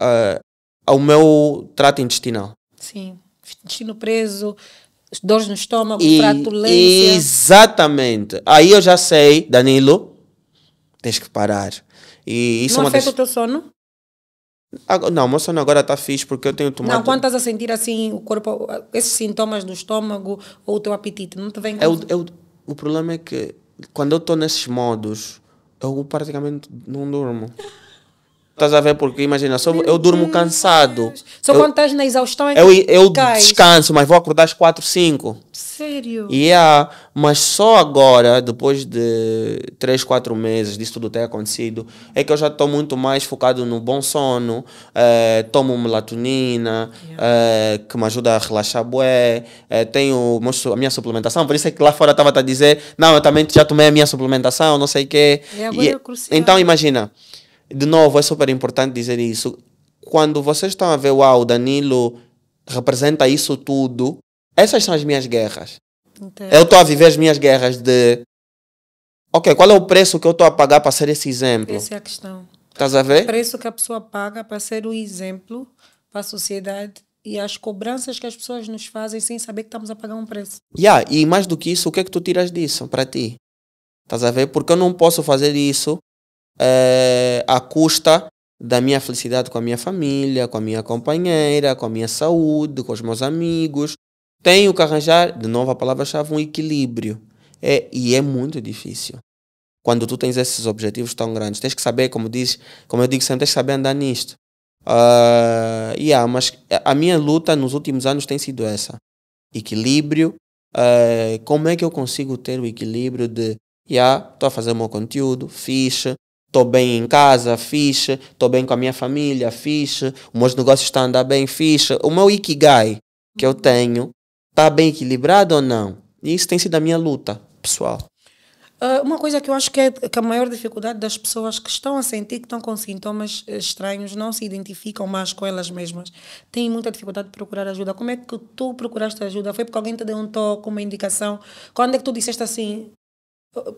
uh, o meu trato intestinal. Sim. Intestino preso, dores no estômago, e, fratulência. Exatamente. Aí eu já sei, Danilo, tens que parar. E isso é não é afeta o teu sono? Agora, não, o meu sono agora está fixe porque eu tenho tomado. Não, quando estás a sentir assim o corpo, esses sintomas do estômago ou o teu apetite, não te vem eu, é eu, é O problema é que quando eu estou nesses modos, eu praticamente não durmo. Estás a ver? Porque imagina, eu durmo cansado. Só eu, quando estás na exaustão é que Eu, eu descanso, mas vou acordar às 4, 5. Sério? E yeah, é, mas só agora, depois de 3, 4 meses disso tudo ter acontecido, é que eu já estou muito mais focado no bom sono, eh, tomo melatonina, yeah. Eh, que me ajuda a relaxar bué, eh, tenho a minha suplementação, por isso é que lá fora estava a dizer, não, eu também já tomei a minha suplementação, não sei o quê. É, e, é então imagina de novo, é super importante dizer isso. Quando vocês estão a ver, uau, o Danilo representa isso tudo, essas são as minhas guerras. Eu estou a viver as minhas guerras de. Ok, qual é o preço que eu estou a pagar para ser esse exemplo? Essa é a questão. Estás a ver? O preço que a pessoa paga para ser o exemplo para a sociedade e as cobranças que as pessoas nos fazem sem saber que estamos a pagar um preço. Yeah, e mais do que isso, o que é que tu tiras disso para ti? Estás a ver? Porque eu não posso fazer isso é, à custa da minha felicidade com a minha família, com a minha companheira, com a minha saúde, com os meus amigos. Tenho que arranjar, de novo a palavra-chave, um equilíbrio. É, e é muito difícil. Quando tu tens esses objetivos tão grandes, tens que saber, como diz, como eu digo sempre, tens que saber andar nisto. Uh, yeah, mas a minha luta nos últimos anos tem sido essa: equilíbrio. Uh, como é que eu consigo ter o equilíbrio de, yeah, estou a fazer o meu conteúdo, fixe, Estou bem em casa, fixe. Estou bem com a minha família, fixe. Os meus negócios estão a andar bem, fixe. O meu Ikigai que eu tenho está bem equilibrado ou não? E isso tem sido a minha luta pessoal. Ah, uma coisa que eu acho que é que é a maior dificuldade das pessoas que estão a sentir que estão com sintomas eh, estranhos não se identificam mais com elas mesmas. Têm muita dificuldade de procurar ajuda. Como é que tu procuraste ajuda? Foi porque alguém te deu um toque, uma indicação? Quando é que tu disseste assim,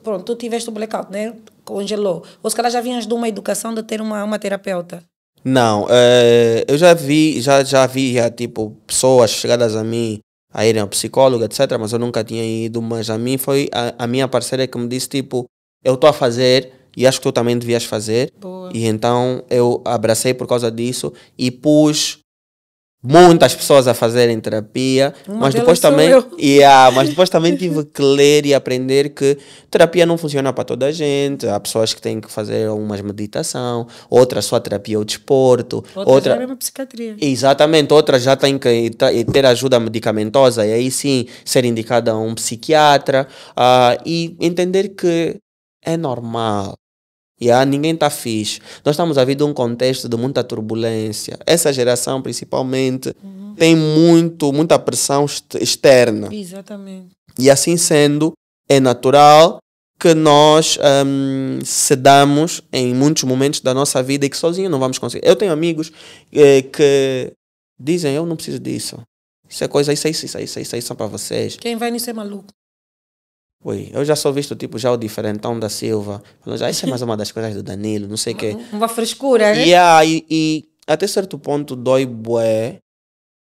Pronto, tu tiveste um blackout, né? Congelou. Ou se calhar já vinhas de uma educação de ter uma, uma terapeuta. Não, é, eu já vi, já, já via, tipo, pessoas chegadas a mim a irem ao psicólogo, etc. Mas eu nunca tinha ido, mas a mim foi a, a minha parceira que me disse, tipo, eu estou a fazer e acho que tu também devias fazer. Boa. E então eu abracei por causa disso e pus muitas pessoas a fazerem terapia, Uma mas depois também, e yeah, mas depois também tive que ler e aprender que terapia não funciona para toda a gente. Há pessoas que têm que fazer umas meditação, outras só terapia ou desporto, outras outra é uma psiquiatria. Exatamente, outras já têm que ter ajuda medicamentosa e aí sim ser indicada a um psiquiatra uh, e entender que é normal Yeah, ninguém está fixe. Nós estamos a vir um contexto de muita turbulência. Essa geração, principalmente, uhum. tem muito, muita pressão externa. Exatamente. E assim sendo, é natural que nós um, cedamos em muitos momentos da nossa vida e que sozinho não vamos conseguir. Eu tenho amigos eh, que dizem, eu não preciso disso. Isso é coisa, isso é isso, isso é isso, isso é para vocês. Quem vai nisso é maluco. Ui, eu já sou visto tipo já o diferentão da Silva. Falando, já isso é mais uma das coisas do Danilo, não sei o quê. Uma frescura, né? Yeah, e, e até certo ponto dói bué,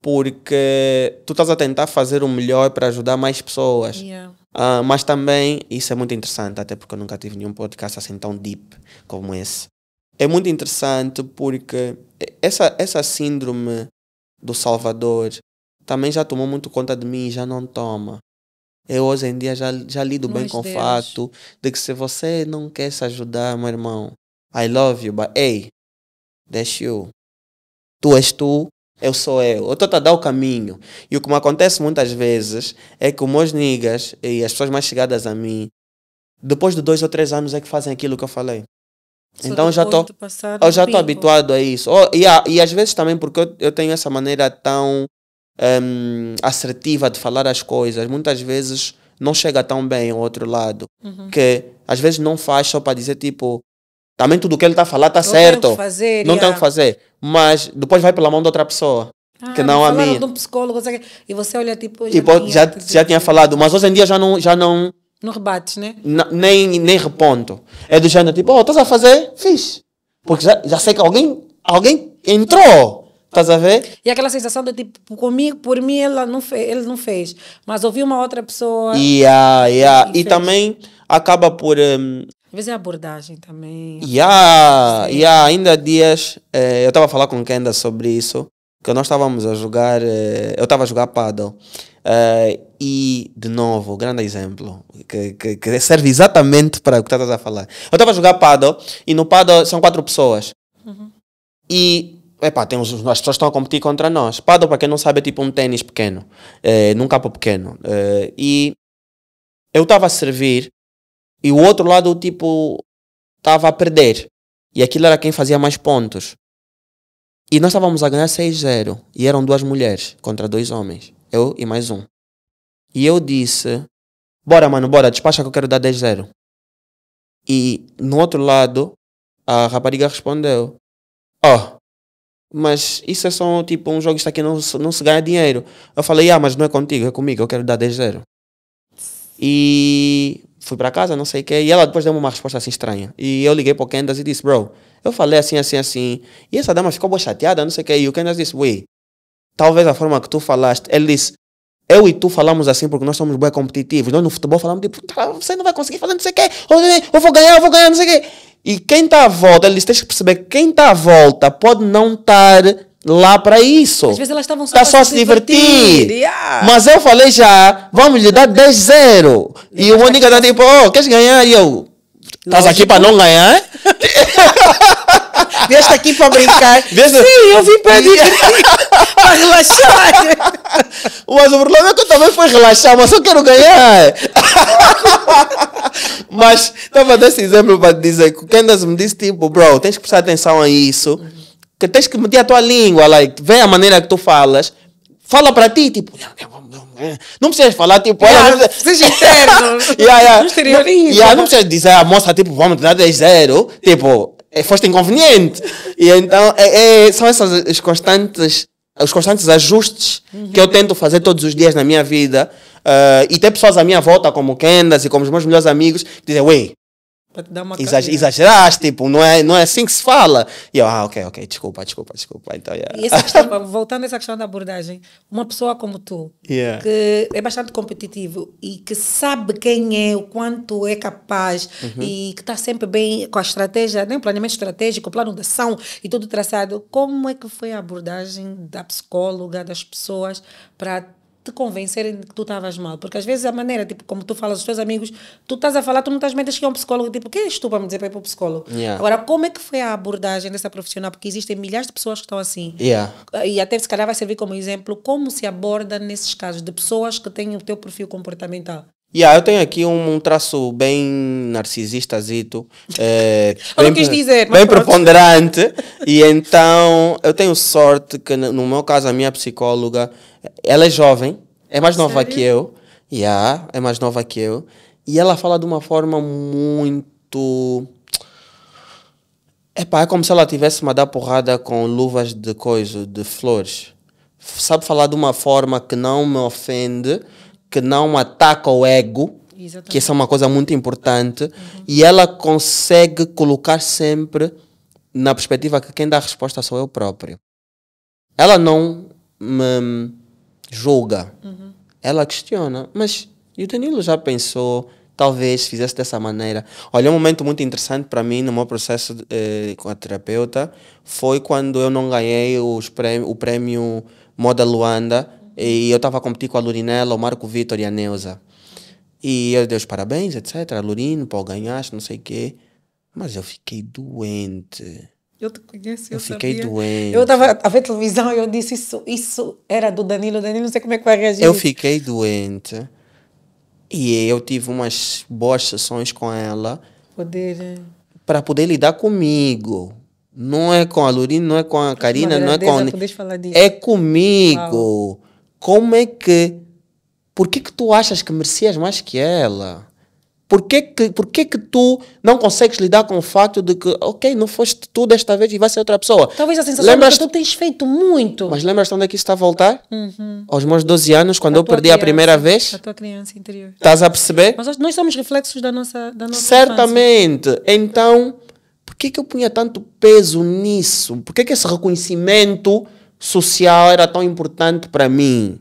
porque tu estás a tentar fazer o melhor para ajudar mais pessoas. Yeah. Uh, mas também, isso é muito interessante, até porque eu nunca tive nenhum podcast assim tão deep como esse. É muito interessante porque essa, essa síndrome do Salvador também já tomou muito conta de mim e já não toma. Eu hoje em dia já, já lido bem com Deus. o fato de que se você não quer se ajudar, meu irmão, I love you, but hey, deixa eu. Tu és tu, eu sou eu. Eu estou a dar o caminho. E o que me acontece muitas vezes é que os meus niggas e as pessoas mais chegadas a mim, depois de dois ou três anos é que fazem aquilo que eu falei. Só então já tô, eu já estou habituado a isso. Oh, e, e às vezes também porque eu, eu tenho essa maneira tão um, ehm, assertiva de falar as coisas, muitas vezes não chega tão bem ao outro lado. Uhum. Que às vezes não faz só para dizer tipo, também tudo o que ele está a falar está certo. Tenho fazer, não tem o que fazer. Mas depois vai pela mão de outra pessoa. Ah, que não a mim. um psicólogo, e você olha tipo. É já, tipo, tinha, já, já tinha falado, mas hoje em dia já não. Já não não rebates, né? Nem, nem reponto. É do género tipo, oh, estás a fazer? Fiz. Porque já, já sei que alguém, alguém entrou. Estás a ver? E aquela sensação de tipo, comigo, por mim, ela não fez, ele não fez. Mas ouvi uma outra pessoa. Yeah, yeah. E, ah, e ah, também acaba por. Um... Às vezes é abordagem também. Yeah, yeah. Ainda há dias, eh, eu estava a falar com Kenda sobre isso, que nós estávamos a jogar. Eh, eu estava a jogar paddle. Eh, e, de novo, grande exemplo, que, que, que serve exatamente para o que estás a falar. Eu estava a jogar paddle e no paddle são quatro pessoas. Uhum. E Epá, temos, as pessoas estão a competir contra nós. Paddle, para quem não sabe, é tipo um ténis pequeno, é, num capo pequeno. É, e eu estava a servir e o outro lado, tipo, estava a perder. E aquilo era quem fazia mais pontos. E nós estávamos a ganhar 6-0. E eram duas mulheres contra dois homens. Eu e mais um. E eu disse: Bora, mano, bora, despacha que eu quero dar 10-0. E no outro lado, a rapariga respondeu: Ó, oh, mas isso é só tipo um jogo, está aqui não, não se ganha dinheiro. Eu falei, ah, mas não é contigo, é comigo, eu quero dar de zero E fui para casa, não sei o quê, e ela depois deu-me uma resposta assim estranha. E eu liguei para o Kendas e disse, bro, eu falei assim, assim, assim, e essa dama ficou boa chateada, não sei o quê, e o Kendas disse, ui, talvez a forma que tu falaste, ele disse, eu e tu falamos assim porque nós somos bem competitivos. Nós no futebol falamos tipo, tá, você não vai conseguir fazer não sei o eu vou ganhar, eu vou ganhar, não sei o quê. E quem está à volta, eles têm que perceber que quem está à volta pode não estar lá para isso. Às vezes elas estavam só, tá só se divertir. divertir. Yeah. Mas eu falei já, vamos lhe dar 10-0. E o Mônica está tipo, oh, queres ganhar? E eu, estás aqui para não ganhar? É? vieste aqui para brincar. Sim, eu vim para para relaxar. Mas o problema é que eu também fui relaxar, mas só quero ganhar. mas estava a dar esse exemplo para dizer que o Candace me disse tipo, bro, tens que prestar atenção a isso. Que tens que meter a tua língua, like, vê a maneira que tu falas. Fala para ti, tipo, não precisas falar, tipo, olha, não seja interno. yeah, yeah. Não, yeah, não precisas dizer a moça, tipo, vamos dar 10 zero. Tipo, é, foste inconveniente. E então é, é, são essas as constantes, os constantes ajustes uhum. que eu tento fazer todos os dias na minha vida. Uh, e tem pessoas à minha volta, como Kendas e como os meus melhores amigos, que dizem, ué, pra te dar uma Exager, Exageraste, tipo, não é, não é assim que se fala. E eu, ah, ok, ok, desculpa, desculpa, desculpa. Então, yeah. e essa questão, voltando a essa questão da abordagem, uma pessoa como tu, yeah. que é bastante competitivo e que sabe quem é, o quanto é capaz uhum. e que está sempre bem com a estratégia, né, o planejamento estratégico, o plano de ação e tudo traçado, como é que foi a abordagem da psicóloga, das pessoas, para te convencerem de que tu estavas mal. Porque às vezes a maneira, tipo, como tu falas aos teus amigos, tu estás a falar, tu não estás mentindo que é um psicólogo, tipo, quem és tu para me dizer para ir para o psicólogo? Yeah. Agora, como é que foi a abordagem dessa profissional? Porque existem milhares de pessoas que estão assim. Yeah. E até se calhar vai servir como exemplo como se aborda nesses casos de pessoas que têm o teu perfil comportamental. Yeah, eu tenho aqui um, um traço bem narcisistazito, é, eh, bem, dizer, bem preponderante, e então eu tenho sorte que no meu caso a minha psicóloga, ela é jovem, é mais nova Sério? que eu, yeah, é mais nova que eu, e ela fala de uma forma muito... Epá, é como se ela tivesse uma dar porrada com luvas de coisa, de flores. Sabe falar de uma forma que não me ofende, que não ataca o ego, Exatamente. que essa é uma coisa muito importante, uhum. e ela consegue colocar sempre na perspectiva que quem dá a resposta sou eu próprio. Ela não me julga, uhum. ela questiona, mas e o Danilo já pensou, talvez fizesse dessa maneira. Olha, um momento muito interessante para mim no meu processo eh, com a terapeuta foi quando eu não ganhei os o prémio Moda Luanda e eu estava a competir com a Lurinella, o Marco Vitor e a Neuza. E eu dei os parabéns, etc. Lurino, pô, ganhaste, não sei o quê. Mas eu fiquei doente. Eu te conheço, eu, eu fiquei sabia. doente. Eu estava a ver televisão e eu disse isso, isso era do Danilo. Danilo não sei como é que vai reagir. Eu fiquei doente. E eu tive umas boas sessões com ela. Poder. É. Para poder lidar comigo. Não é com a Lurina, não é com a Karina, não é com a. É comigo. Uau. Como é que. Por que, que tu achas que merecias mais que ela? Por que que, por que que tu não consegues lidar com o facto de que, ok, não foste tu desta vez e vai ser outra pessoa? Talvez a sensação lembras, de que tu tens feito muito. Mas lembras onde é que isto está a voltar? Uhum. Aos meus 12 anos, quando a eu perdi criança, a primeira vez? A tua criança interior. Estás a perceber? Mas nós somos reflexos da nossa, da nossa Certamente. Infância. Então, por que que eu punha tanto peso nisso? Por que que esse reconhecimento social era tão importante para mim.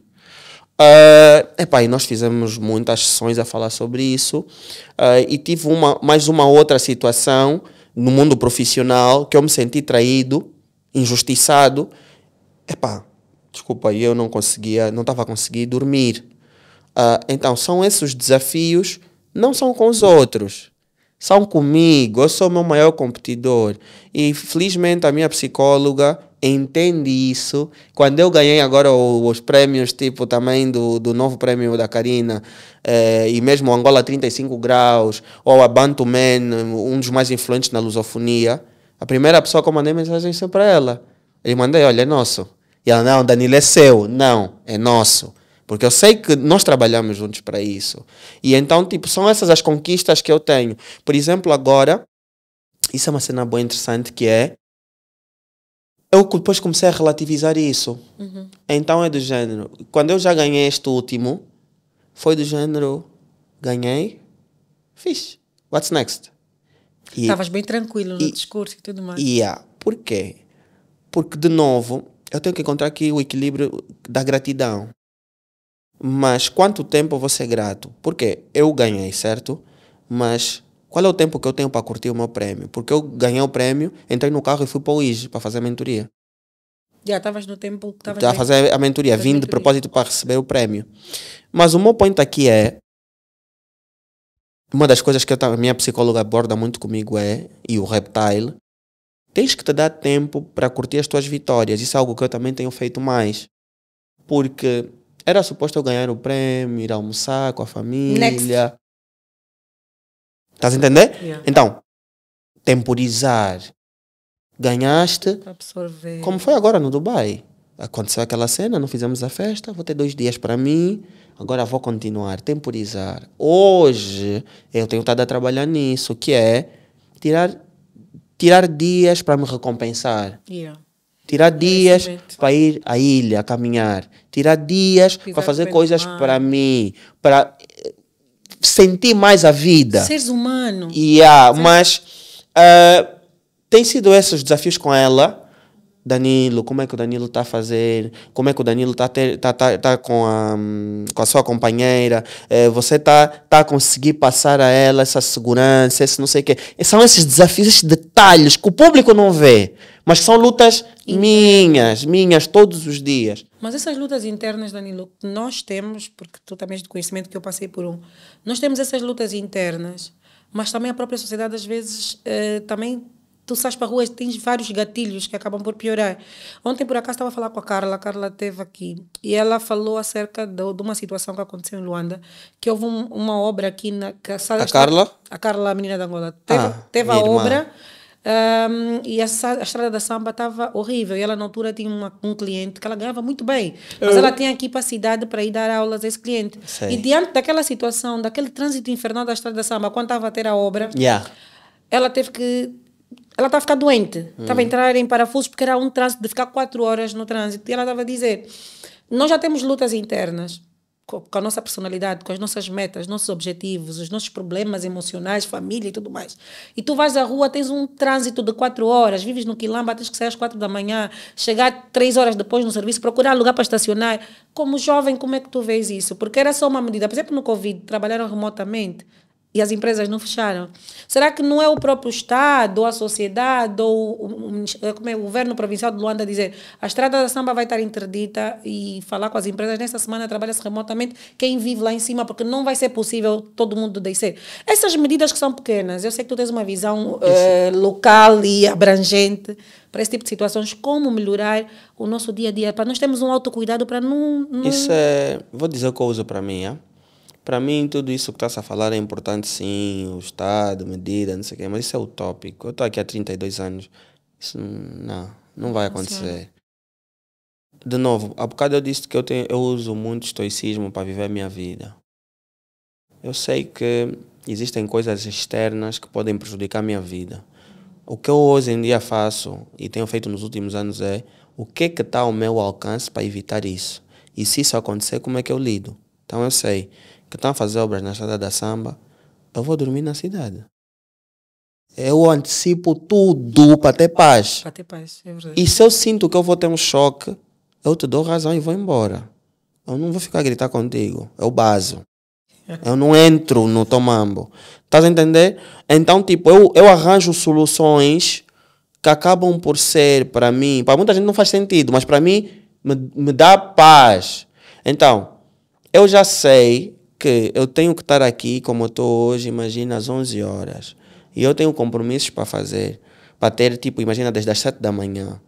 Uh, epá, e nós fizemos muitas sessões a falar sobre isso uh, e tive uma, mais uma outra situação no mundo profissional que eu me senti traído, injustiçado. Epá, desculpa, eu não conseguia, não estava a conseguir dormir. Uh, então, são esses os desafios, não são com os outros, são comigo. Eu sou o meu maior competidor. E felizmente a minha psicóloga entende isso. Quando eu ganhei agora os prêmios, tipo também do, do novo prêmio da Karina, eh, e mesmo Angola 35 Graus, ou a Bantu Man, um dos mais influentes na lusofonia, a primeira pessoa que eu mandei mensagem foi para ela. Eu mandei, olha, é nosso. E ela, não, Danilo, é seu. Não, é nosso. Porque eu sei que nós trabalhamos juntos para isso. E então, tipo, são essas as conquistas que eu tenho. Por exemplo, agora, isso é uma cena boa interessante que é eu depois comecei a relativizar isso. Uhum. Então é do género. Quando eu já ganhei este último, foi do género: ganhei, fiz. What's next? Estavas bem tranquilo no e, discurso e tudo mais. Yeah. Por quê? Porque, de novo, eu tenho que encontrar aqui o equilíbrio da gratidão. Mas quanto tempo você ser grato? Porque eu ganhei, certo? Mas qual é o tempo que eu tenho para curtir o meu prêmio? Porque eu ganhei o prêmio, entrei no carro e fui para o IJ para fazer a mentoria. Já estavas no tempo que estavas. Já a fazer a mentoria, vim de propósito para receber o prêmio. Mas o meu ponto aqui é. Uma das coisas que a minha psicóloga aborda muito comigo é, e o reptile, tens que te dar tempo para curtir as tuas vitórias. Isso é algo que eu também tenho feito mais. Porque era suposto eu ganhar o prêmio, ir almoçar com a família. Next. Estás a entender? Yeah. Então, temporizar. Ganhaste. Absorver. Como foi agora no Dubai. Aconteceu aquela cena, não fizemos a festa, vou ter dois dias para mim, agora vou continuar, temporizar. Hoje, eu tenho estado a trabalhar nisso, que é tirar, tirar dias para me recompensar. Yeah. Tirar é dias para ir à ilha a caminhar. Tirar dias para fazer coisas para mim. Para sentir mais a vida. Seres humanos. Yeah, mas uh, tem sido esses os desafios com ela. Danilo, como é que o Danilo está a fazer, como é que o Danilo está tá, tá, tá com, a, com a sua companheira, é, você está tá a conseguir passar a ela essa segurança, esse não sei o quê. E são esses desafios, esses detalhes que o público não vê, mas são lutas minhas, minhas, todos os dias. Mas essas lutas internas, Danilo, que nós temos, porque tu também és de conhecimento que eu passei por um, nós temos essas lutas internas, mas também a própria sociedade às vezes eh, também tu sais para a rua tens vários gatilhos que acabam por piorar. Ontem, por acaso, estava a falar com a Carla, a Carla esteve aqui, e ela falou acerca de uma situação que aconteceu em Luanda, que houve um, uma obra aqui na... Que a, a Carla? A Carla, a menina da Angola. Teve, ah, teve a irmã. obra... Um, e a, a, estrada da samba estava horrível. E ela, na altura, tinha uma, um cliente que ela ganhava muito bem, mas ela tinha aqui para a cidade para ir dar aulas a esse cliente. Sei. E diante daquela situação, daquele trânsito infernal da estrada da samba, quando estava a ter a obra, yeah. ela teve que ela estava a ficar doente, estava a uhum. entrar em parafusos porque era um trânsito de ficar quatro horas no trânsito. E ela estava a dizer: Nós já temos lutas internas com, com a nossa personalidade, com as nossas metas, nossos objetivos, os nossos problemas emocionais, família e tudo mais. E tu vais à rua, tens um trânsito de quatro horas, vives no Quilamba, tens que sair às quatro da manhã, chegar três horas depois no serviço, procurar lugar para estacionar. Como jovem, como é que tu vês isso? Porque era só uma medida. Por exemplo, no Covid, trabalharam remotamente e as empresas não fecharam. Será que não é o próprio Estado, ou a sociedade, ou o, como é, o governo provincial de Luanda dizer a estrada da samba vai estar interdita e falar com as empresas nesta semana trabalha-se remotamente, quem vive lá em cima, porque não vai ser possível todo mundo descer. Essas medidas que são pequenas, eu sei que tu tens uma visão eh, local e abrangente para esse tipo de situações, como melhorar o nosso dia a dia, para nós termos um autocuidado para não, não... Isso é, vou dizer o que eu uso para mim, é? Para mim, tudo isso que estás a falar é importante, sim. O Estado, medida, não sei o quê, mas isso é utópico. Eu estou aqui há 32 anos. Isso não, não vai acontecer. De novo, há bocado eu disse que eu, tenho, eu uso muito estoicismo para viver a minha vida. Eu sei que existem coisas externas que podem prejudicar a minha vida. O que eu hoje em dia faço e tenho feito nos últimos anos é o que que está ao meu alcance para evitar isso? E se isso acontecer, como é que eu lido? Então eu sei que estão a fazer obras na estrada da samba, eu vou dormir na cidade. Eu antecipo tudo para ter paz. Para ter paz, é verdade. E se eu sinto que eu vou ter um choque, eu te dou razão e vou embora. Eu não vou ficar a gritar contigo. Eu baso. É. Eu não entro no tomambo. Estás a entender? Então, tipo, eu, eu arranjo soluções que acabam por ser, para mim, para muita gente não faz sentido, mas para mim me, me dá paz. Então, eu já sei que eu tenho que estar aqui como eu estou hoje, imagina, às 11 horas. E eu tenho compromissos para fazer, para ter, tipo, imagina, desde as 7 da manhã.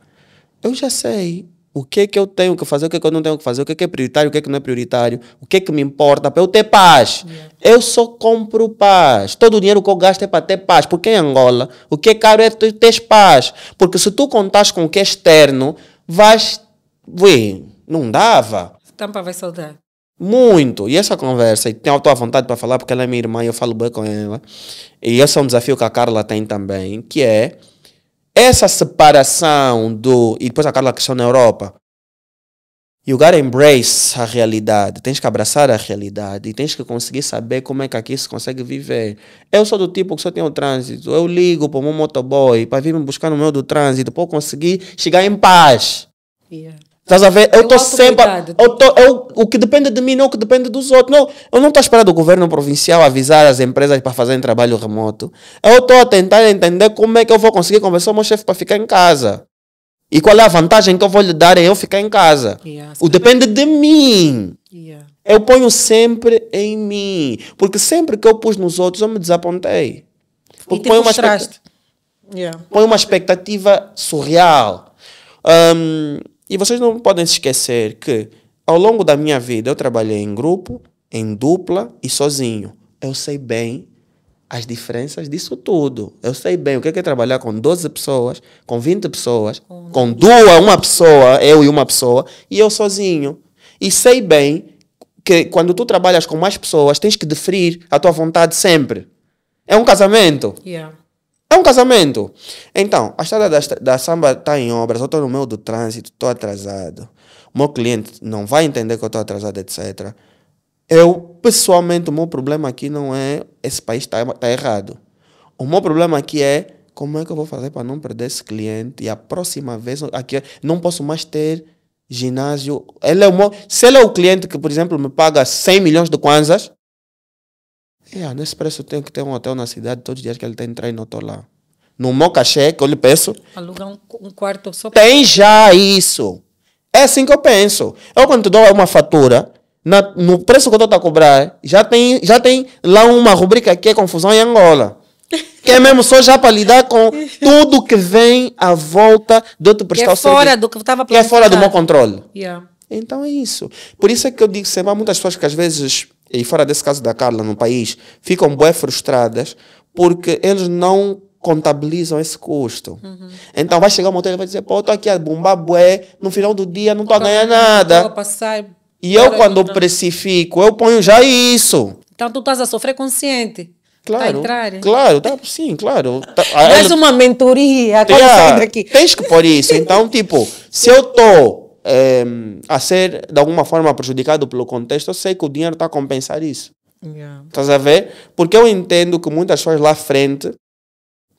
Eu já sei o que é que eu tenho que fazer, o que é que eu não tenho que fazer, o que é que é prioritário, o que é que não é prioritário, o que é que me importa para eu ter paz. Yeah. Eu só compro paz. Todo o dinheiro que eu gasto é para ter paz. Porque em Angola, o que é caro é ter paz. Porque se tu contas com o que é externo, vais... Ui, não dava. Tampa vai saudar. Muito. E essa conversa, e tenho a vontade para falar porque ela é minha irmã e eu falo bem com ela. E esse é um desafio que a Carla tem também, que é essa separação do. E depois a Carla questiona na Europa. You gotta embrace a realidade. Tens que abraçar a realidade e tens que conseguir saber como é que aqui se consegue viver. Eu sou do tipo que só tenho trânsito. Eu ligo para o meu motoboy para vir me buscar no meio do trânsito para eu conseguir chegar em paz. Yeah. Estás a ver? Eu estou é sempre. Eu tô, eu, é o que depende de mim, não o que depende dos outros. Não, eu não estou esperando o governo provincial avisar as empresas para fazerem trabalho remoto. Eu estou a tentar entender como é que eu vou conseguir convencer o meu chefe para ficar em casa. E qual é a vantagem que eu vou lhe dar em eu ficar em casa. Yeah, o depende de mim. Yeah. Eu ponho sempre em mim. Porque sempre que eu pus nos outros, eu me desapontei. Porque põe uma, expect... yeah. põe uma expectativa surreal. Um, e vocês não podem se esquecer que ao longo da minha vida eu trabalhei em grupo, em dupla e sozinho. Eu sei bem as diferenças disso tudo. Eu sei bem o que é, é trabalhar com 12 pessoas, com 20 pessoas, com duas, uma pessoa, eu e uma pessoa, e eu sozinho. E sei bem que quando tu trabalhas com mais pessoas, tens que deferir a tua vontade sempre. É um casamento. Yeah. É um casamento. Então, a estrada da, da samba está em obras, eu estou no meio do trânsito, estou atrasado. O meu cliente não vai entender que eu estou atrasado, etc. Eu, pessoalmente, o meu problema aqui não é esse país está tá errado. O meu problema aqui é como é que eu vou fazer para não perder esse cliente e a próxima vez aqui não posso mais ter ginásio. Ele é o meu, se ele é o cliente que, por exemplo, me paga 100 milhões de kwanzas, Yeah, é, preço tem que ter um hotel na cidade todos os dias que ele tem tá que entrar e não lá. No meu cachê, que eu lhe peço. Alugar um, um quarto só para. Tem já isso. É assim que eu penso. Eu, quando te dou uma fatura, na, no preço que eu estou a cobrar, já tem, já tem lá uma rubrica que é confusão em Angola. Que é mesmo só já para lidar com tudo que vem à volta de eu te prestar que é fora serviço, do que estava Que é fora do meu controle. Yeah. Então é isso. Por isso é que eu digo sempre, há muitas pessoas que às vezes e fora desse caso da Carla no país, ficam boé frustradas porque eles não contabilizam esse custo. Uhum. Então vai chegar um hotel e vai dizer, pô, estou aqui a bombar bué, no final do dia não estou a ganhar nada. Passar, e eu quando não. precifico, eu ponho já isso. Então tu estás a sofrer consciente. Tá claro, tá claro, tá, sim, claro. Tá, Mais uma mentoria, tem, a, daqui. Ah, tens que pôr isso. Então, tipo, se eu estou eh, a ser de alguma forma prejudicado pelo contexto, eu sei que o dinheiro está a compensar isso. Yeah. Estás a ver? Porque eu entendo que muitas pessoas lá à frente,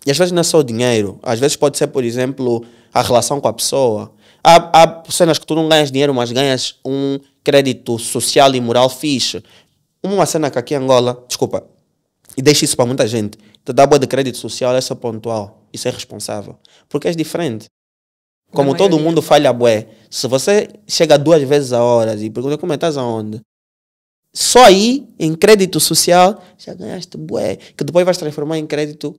e às vezes não é só o dinheiro, às vezes pode ser, por exemplo, a relação com a pessoa. Há, há cenas que tu não ganhas dinheiro, mas ganhas um crédito social e moral fixe. Uma cena que aqui em Angola, desculpa, e deixo isso para muita gente, te dá boa de crédito social, é só pontual. Isso é responsável. Porque és diferente. Como é todo mundo falha bué. Se você chega duas vezes a hora e pergunta como é estás aonde? Só aí, em crédito social, já ganhaste bué. Que depois vais transformar em crédito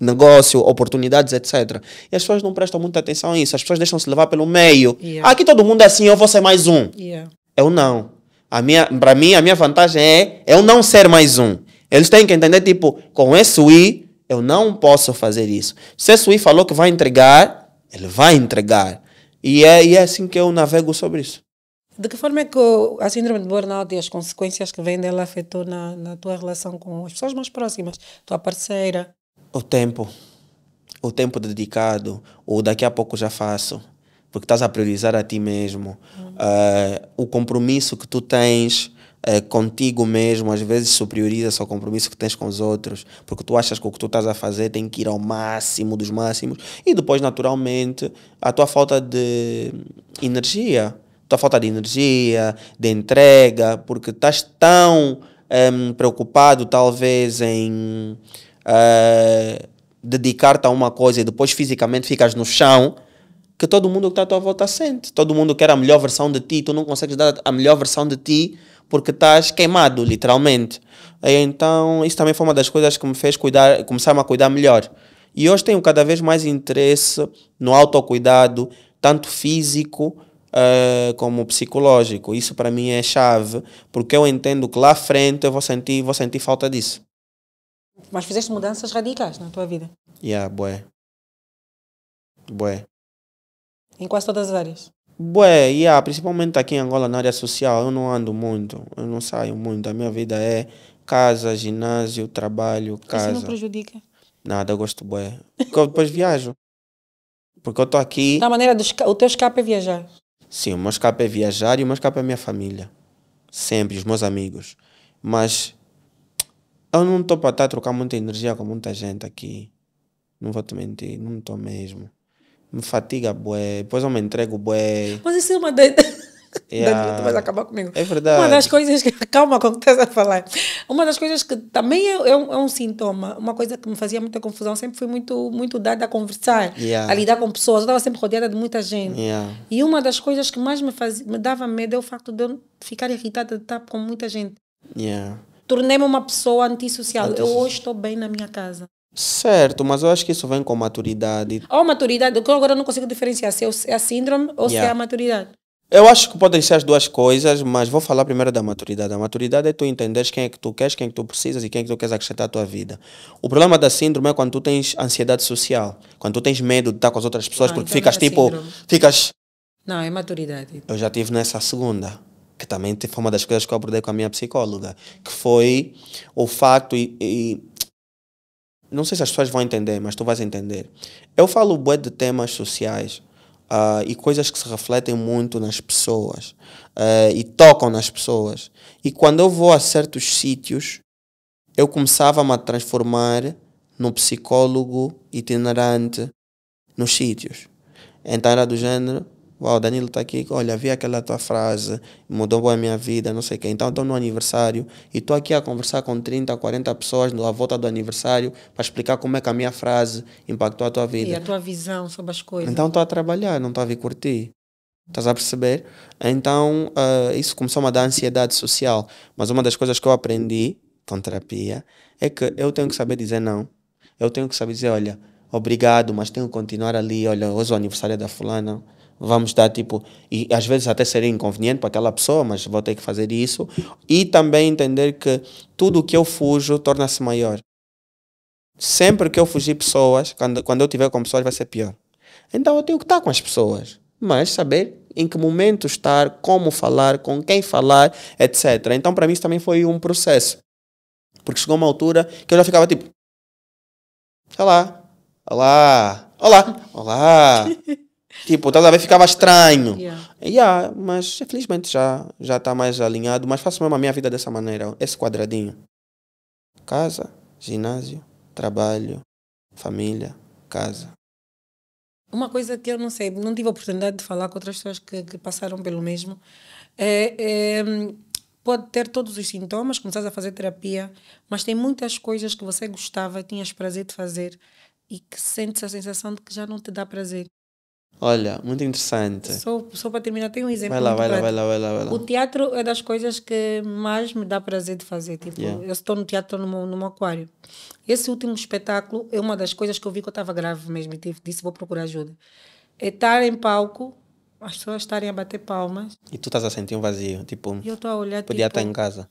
negócio, oportunidades, etc. E as pessoas não prestam muita atenção a isso. As pessoas deixam-se levar pelo meio. Yeah. Aqui todo mundo é assim, eu vou ser mais um. Yeah. Eu é não. A minha, para mim, a minha vantagem é eu não ser mais um. Eles têm que entender, tipo, com esse UI, eu não posso fazer isso. Se esse UI falou que vai entregar, ele vai entregar. E é, e é assim que eu navego sobre isso. De que forma é que a síndrome de burnout e as consequências que vem dela afetou na, na tua relação com as pessoas mais próximas, tua parceira? O tempo. O tempo dedicado, ou daqui a pouco já faço, porque estás a priorizar a ti mesmo. Uh, o compromisso que tu tens é, contigo mesmo, às vezes superioriza ao compromisso que tens com os outros, porque tu achas que o que tu estás a fazer tem que ir ao máximo dos máximos, e depois, naturalmente, a tua falta de energia, a tua falta de energia, de entrega, porque estás tão um, ehm, preocupado, talvez, em uh, dedicar-te a uma coisa e depois fisicamente ficas no chão que todo mundo que está à tua volta sente. Todo mundo quer a melhor versão de ti, tu não consegues dar a melhor versão de ti porque estás queimado, literalmente. então, isso também foi uma das coisas que me fez cuidar, começar-me a cuidar melhor. E hoje tenho cada vez mais interesse no autocuidado, tanto físico uh, como psicológico. Isso para mim é chave, porque eu entendo que lá à frente eu vou sentir, vou sentir falta disso. Mas fizeste mudanças radicais na tua vida? Yeah, bué. Bué. Em quase todas as áreas? Bué, yeah, principalmente aqui em Angola, na área social, eu não ando muito, eu não saio muito. A minha vida é casa, ginásio, trabalho, casa. Isso não prejudica? Nada, eu gosto bué. Porque eu depois viajo. Porque eu estou aqui... Da maneira do o teu escape é viajar? Sim, o meu escape é viajar e o meu escape é a minha família. Sempre, os meus amigos. Mas eu não estou para estar tá a trocar muita energia com muita gente aqui. Não vou te mentir, não estou mesmo me fatiga bué, depois eu me entrego bué. Mas isso é uma doida. Yeah. tu vais acabar comigo. É verdade. Uma das coisas que. Calma, com estás a falar. Uma das coisas que também é, é, um, é, um, sintoma, uma coisa que me fazia muita confusão, sempre fui muito, muito dada a conversar, yeah. a lidar com pessoas, eu estava sempre rodeada de muita gente. Yeah. E uma das coisas que mais me, faz, me dava medo é o facto de eu ficar irritada de estar com muita gente. Yeah. Tornei-me uma pessoa antissocial. Eu hoje estou bem na minha casa. Certo, mas eu acho que isso vem com maturidade. Ou maturidade, eu agora não consigo diferenciar se é a síndrome ou yeah. se é a maturidade. Eu acho que podem ser as duas coisas, mas vou falar primeiro da maturidade. A maturidade é tu entenderes quem é que tu queres, quem é que tu precisas e quem é que tu queres acrescentar à tua vida. O problema da síndrome é quando tu tens ansiedade social, quando tu tens medo de estar com as outras pessoas, ah, porque então ficas é tipo. Ficas. Não, é maturidade. Eu já tive nessa segunda, que também foi uma das coisas que eu abordei com a minha psicóloga, que foi o facto e, e não sei se as pessoas vão entender, mas tu vais entender. Eu falo bué de temas sociais uh, e coisas que se refletem muito nas pessoas uh, e tocam nas pessoas. E quando eu vou a certos sítios, eu começava-me a transformar no psicólogo itinerante nos sítios. Então era do género, Uau, Danilo está aqui, olha, vi aquela tua frase, mudou a minha vida, não sei o quê. Então, estou no aniversário e estou aqui a conversar com 30, 40 pessoas à volta do aniversário para explicar como é que a minha frase impactou a tua vida. E a tua visão sobre as coisas. Então, estou a trabalhar, não estou a vir curtir. Estás a perceber? Então, uh, isso começou a dar ansiedade social. Mas uma das coisas que eu aprendi com terapia é que eu tenho que saber dizer não. Eu tenho que saber dizer, olha, obrigado, mas tenho que continuar ali. Olha, hoje é o aniversário da fulana vamos dar tipo, e às vezes até seria inconveniente para aquela pessoa, mas vou ter que fazer isso. E também entender que tudo o que eu fujo torna-se maior. Sempre que eu fugir pessoas, quando, quando eu tiver com pessoas vai ser pior. Então eu tenho que estar com as pessoas, mas saber em que momento estar, como falar, com quem falar, etc. Então para mim isso também foi um processo. Porque chegou uma altura que eu já ficava tipo, olá olá, olá, olá. Tipo, estás a ver, ficava estranho. Yeah. yeah mas felizmente já já está mais alinhado. Mas faço mesmo a minha vida dessa maneira. Esse quadradinho. Casa, ginásio, trabalho, família, casa. Uma coisa que eu não sei, não tive a oportunidade de falar com outras pessoas que, que passaram pelo mesmo. É, é, pode ter todos os sintomas, começas a fazer terapia, mas tem muitas coisas que você gostava, tinhas prazer de fazer e que sentes a sensação de que já não te dá prazer. Olha, muito interessante. Só, só para terminar, tem um exemplo. Vai lá, vai lá, vai lá, vai lá, vai lá, O teatro é das coisas que mais me dá prazer de fazer. Tipo, yeah. eu estou no teatro no num, no aquário. Esse último espetáculo é uma das coisas que eu vi que eu estava grave mesmo. E disse, vou procurar ajuda. É estar em palco, as pessoas estarem a bater palmas. E tu estás a sentir um vazio, tipo... Eu estou a olhar, Podia tipo, estar em casa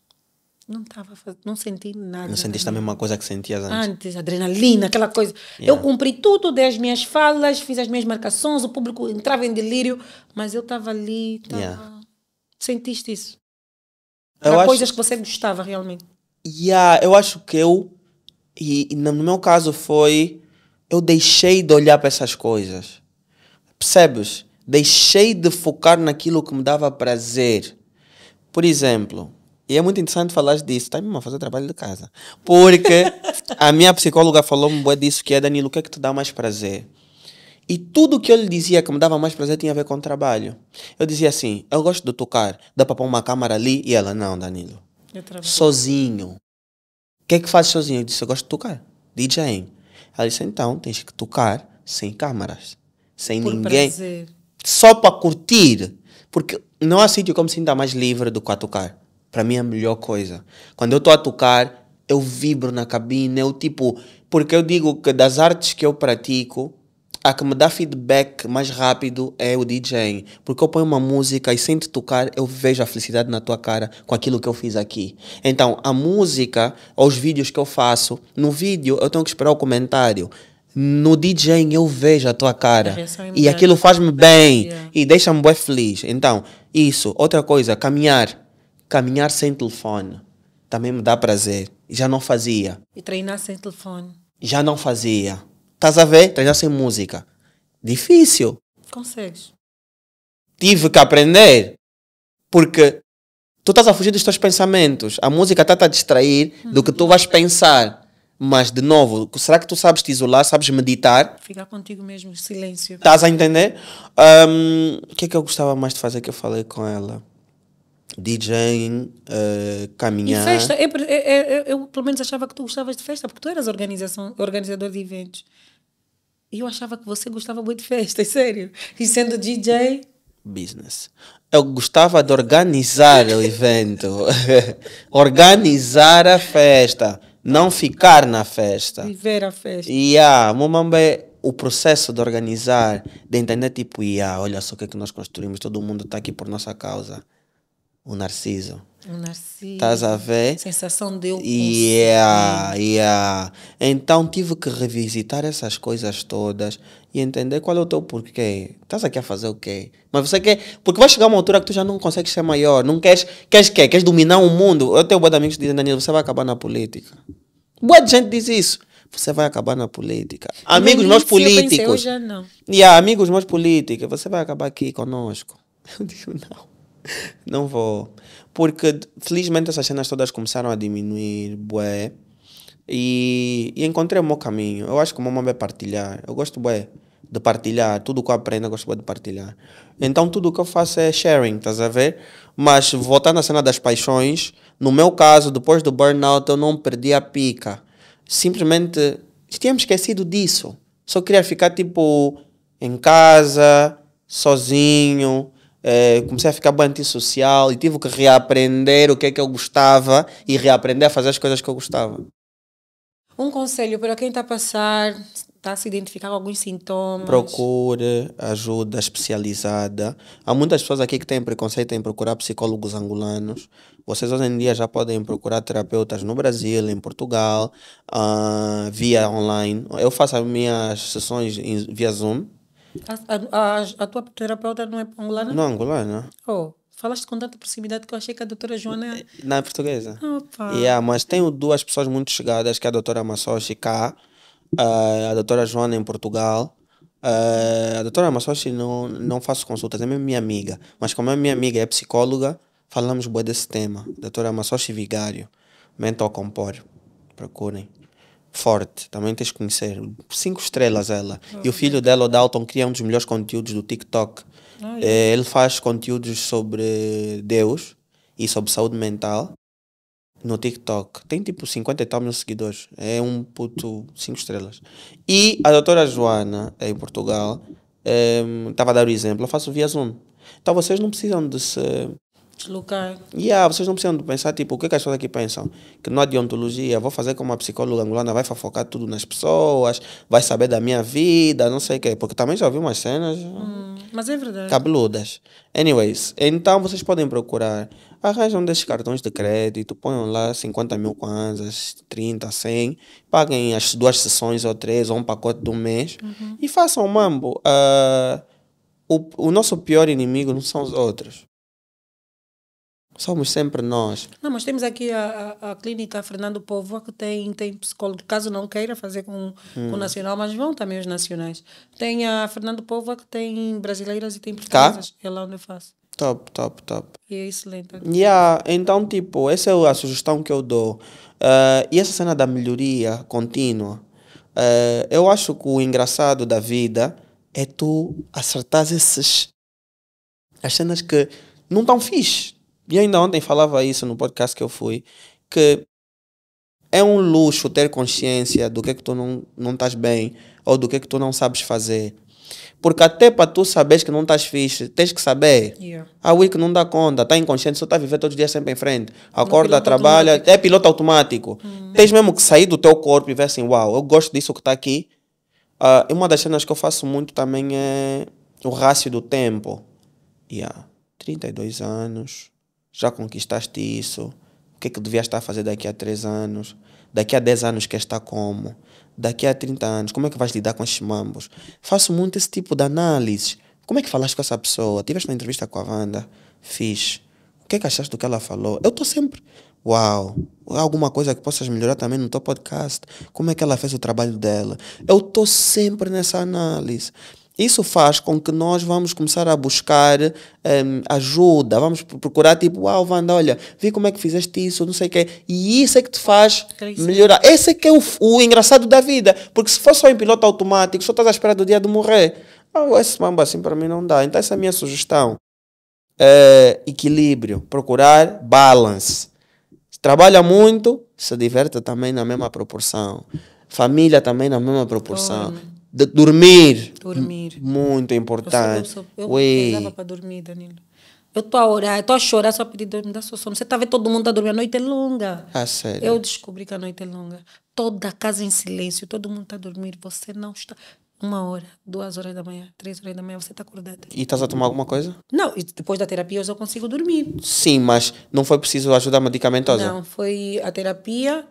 não estava não senti nada. Não sentiste a mesma coisa que sentias antes? Antes, adrenalina, aquela coisa. Yeah. Eu cumpri tudo, dei as minhas falas, fiz as minhas marcações, o público entrava em delírio, mas eu estava ali, tava... Yeah. sentiste isso? Eu Há acho... coisas que você gostava realmente. Yeah, eu acho que eu, e, e no meu caso foi, eu deixei de olhar para essas coisas. Percebes? Deixei de focar naquilo que me dava prazer. Por exemplo, e é muito interessante falar disso. Está mesmo a fazer trabalho de casa. Porque a minha psicóloga falou-me disso, que é, Danilo, o que é que te dá mais prazer? E tudo que eu lhe dizia que me dava mais prazer tinha a ver com o trabalho. Eu dizia assim, eu gosto de tocar, dá para pôr uma câmera ali? E ela, não, Danilo, sozinho. O que é que faz sozinho? Eu disse, eu gosto de tocar, DJing. Ela disse, então, tens que tocar sem câmaras, sem Por ninguém. Prazer. Só para curtir. Porque não há sítio como se sinta mais livre do que a tocar para mim é a melhor coisa. Quando eu estou a tocar, eu vibro na cabine, eu tipo. Porque eu digo que das artes que eu pratico, a que me dá feedback mais rápido é o DJ. Porque eu ponho uma música e sem te tocar, eu vejo a felicidade na tua cara com aquilo que eu fiz aqui. Então, a música, os vídeos que eu faço, no vídeo eu tenho que esperar o comentário. No DJ eu vejo a tua cara. e aquilo faz-me bem. E deixa-me bem feliz. Então, isso. Outra coisa, caminhar Caminhar sem telefone também me dá prazer. Já não fazia. E treinar sem telefone? Já não fazia. Estás a ver? Treinar sem música. Difícil. Consegues. Tive que aprender. Porque tu estás a fugir dos teus pensamentos. A música está-te a distrair do que tu vais pensar. Mas, de novo, será que tu sabes te isolar? Sabes meditar? Ficar contigo mesmo, silêncio. Estás a entender? O um, que é que eu gostava mais de fazer que eu falei com ela? DJing, uh, eh, caminhar. E festa, eu, eu, eu, eu, pelo menos achava que tu gostavas de festa, porque tu eras organização, organizador de eventos. E eu achava que você gostava muito de festa, é sério. E sendo DJ. Business. Eu gostava de organizar o evento, organizar a festa, não ficar na festa. Viver a festa. E a ah, Mumambé o processo de organizar, de entender, tipo, yeah, olha só o que é que nós construímos, todo mundo está aqui por nossa causa o narciso. O narciso. Estás a ver? Sensação de eu yeah, é yeah. É então tive que revisitar essas coisas todas e entender qual é o teu porquê. Estás aqui a fazer o quê? Mas você quer. Porque vai chegar uma altura que tu já não consegues ser maior. Não queres. Queres quê? Queres dominar o mundo? Eu tenho boa amigos que dizem, Danilo, você vai acabar na política. Boa gente diz isso você vai acabar na política. Amigos meus políticos. Eu pensei, eu já não. Yeah, amigos meus políticos, você vai acabar aqui conosco. Eu digo, não. Não vou. Porque felizmente essas cenas todas começaram a diminuir, bué. E, e encontrei o meu caminho. Eu acho que o meu nome é partilhar. Eu gosto, bué, de partilhar. Tudo que eu aprendo, eu gosto, bué, de partilhar. Então tudo que eu faço é sharing, estás a ver? Mas voltando à cena das paixões, no meu caso, depois do burnout, eu não perdi a pica. Simplesmente tínhamos esquecido disso. Só queria ficar, tipo, em casa, sozinho eh, comecei a ficar bem antissocial e tive que reaprender o que é que eu gostava e reaprender a fazer as coisas que eu gostava. Um conselho para quem está a passar, está a se identificar com alguns sintomas? Procure ajuda especializada. Há muitas pessoas aqui que têm preconceito em procurar psicólogos angolanos. Vocês hoje em dia já podem procurar terapeutas no Brasil, em Portugal, uh, via online. Eu faço as minhas sessões via Zoom a, a, a tua terapeuta não é angolana? Não, angolana. Oh, falaste com tanta proximidade que eu achei que a doutora Joana. É- não, é portuguesa. Opa. Yeah, é, mas tenho duas pessoas muito chegadas, que é a doutora Massoshi cá, eh, a doutora Joana em Portugal. Uh, a doutora Massoshi não, não faço consultas, é mesmo minha amiga. Mas como é minha amiga, é psicóloga, falamos boa desse tema. Doutora Massoshi Vigário, mental compor. Procurem forte, também tens que conhecer. Cinco estrelas ela. Oh, e o filho dela, o Dalton, cria um dos melhores conteúdos do TikTok. Oh, eh, yeah. Ele faz conteúdos sobre Deus e sobre saúde mental no TikTok. Tem tipo 50 e tal mil seguidores. É um puto cinco estrelas. E a doutora Joana, em Portugal, estava eh, um, a dar o exemplo. Eu faço via Zoom. Então vocês não precisam de se Deslocar. E yeah, vocês não precisam pensar, tipo, o que, é que as pessoas aqui pensam? Que não há deontologia, vou fazer como uma psicóloga angolana, vai fofocar tudo nas pessoas, vai saber da minha vida, não sei o quê. Porque também já ouvi umas cenas... Hum, mas é verdade. Cabeludas. Anyways, então vocês podem procurar. Arranjam desses cartões de crédito, ponham lá 50 mil kwanzas, 30, 100. Paguem as duas sessões ou três, ou um pacote do mês. Uhum. E façam mambo. Uh, o, o nosso pior inimigo não são os outros somos sempre nós. Não, mas temos aqui a, a, a clínica Fernando Povoa que tem, tem psicólogo, caso não queira fazer com, hum. com o nacional, mas vão também os nacionais. Tem a Fernando Povoa que tem brasileiras e tem portuguesas, é lá onde eu faço. Top, top, top. E é excelente. Yeah, então, tipo, essa é a sugestão que eu dou. Uh, e essa cena da melhoria contínua, uh, eu acho que o engraçado da vida é tu acertar esses, as cenas que não estão fixe e ainda ontem falava isso no podcast que eu fui, que é um luxo ter consciência do que é que tu não, não estás bem ou do que é que tu não sabes fazer. Porque até para tu saberes que não estás fixe, tens que saber. Yeah. A Wick não dá conta, está inconsciente, só está a viver todos os dias sempre em frente. É Acorda, trabalha, automático. é piloto automático. Hum. Tens mesmo que sair do teu corpo e ver assim, uau, eu gosto disso que está aqui. Uh, uma das cenas que eu faço muito também é o rácio do tempo. Yeah. 32 anos já conquistaste isso, o que é que devias estar a fazer daqui a 3 anos, daqui a 10 anos queres estar como, daqui a 30 anos, como é que vais lidar com esses mambos? Faço muito esse tipo de análises. Como é que falaste com essa pessoa? Tiveste uma entrevista com a Wanda? Fiz. O que é que achaste do que ela falou? Eu estou sempre, uau, alguma coisa que possas melhorar também no teu podcast? Como é que ela fez o trabalho dela? Eu estou sempre nessa análise. Isso faz com que nós vamos começar a buscar um, ajuda, vamos procurar tipo, uau, ah, Wanda, olha, vi como é que fizeste isso, não sei o quê. E isso é que te faz melhorar. Esse é que é o, o, engraçado da vida, porque se for só em piloto automático, só estás à espera do dia de morrer. Oh, esse mamba assim para mim não dá. Então essa é a minha sugestão. Eh, equilíbrio, procurar balance. Trabalha muito, se diverte também na mesma proporção família também na mesma proporção de dormir. Dormir. Muito importante. Eu, sou, eu, para dormir, Danilo. Eu estou a orar, estou a chorar só pedir dormir, da sua sono. Você está vendo todo mundo está dormindo, a noite é longa. Ah, sério? Eu descobri que a noite é longa. Toda a casa é em silêncio, todo mundo está a dormir, você não está uma hora, duas horas da manhã, três horas da manhã, você está acordada. E estás a tomar alguma coisa? Não, e depois da terapia eu só consigo dormir. Sim, mas não foi preciso ajuda medicamentosa? Não, foi a terapia,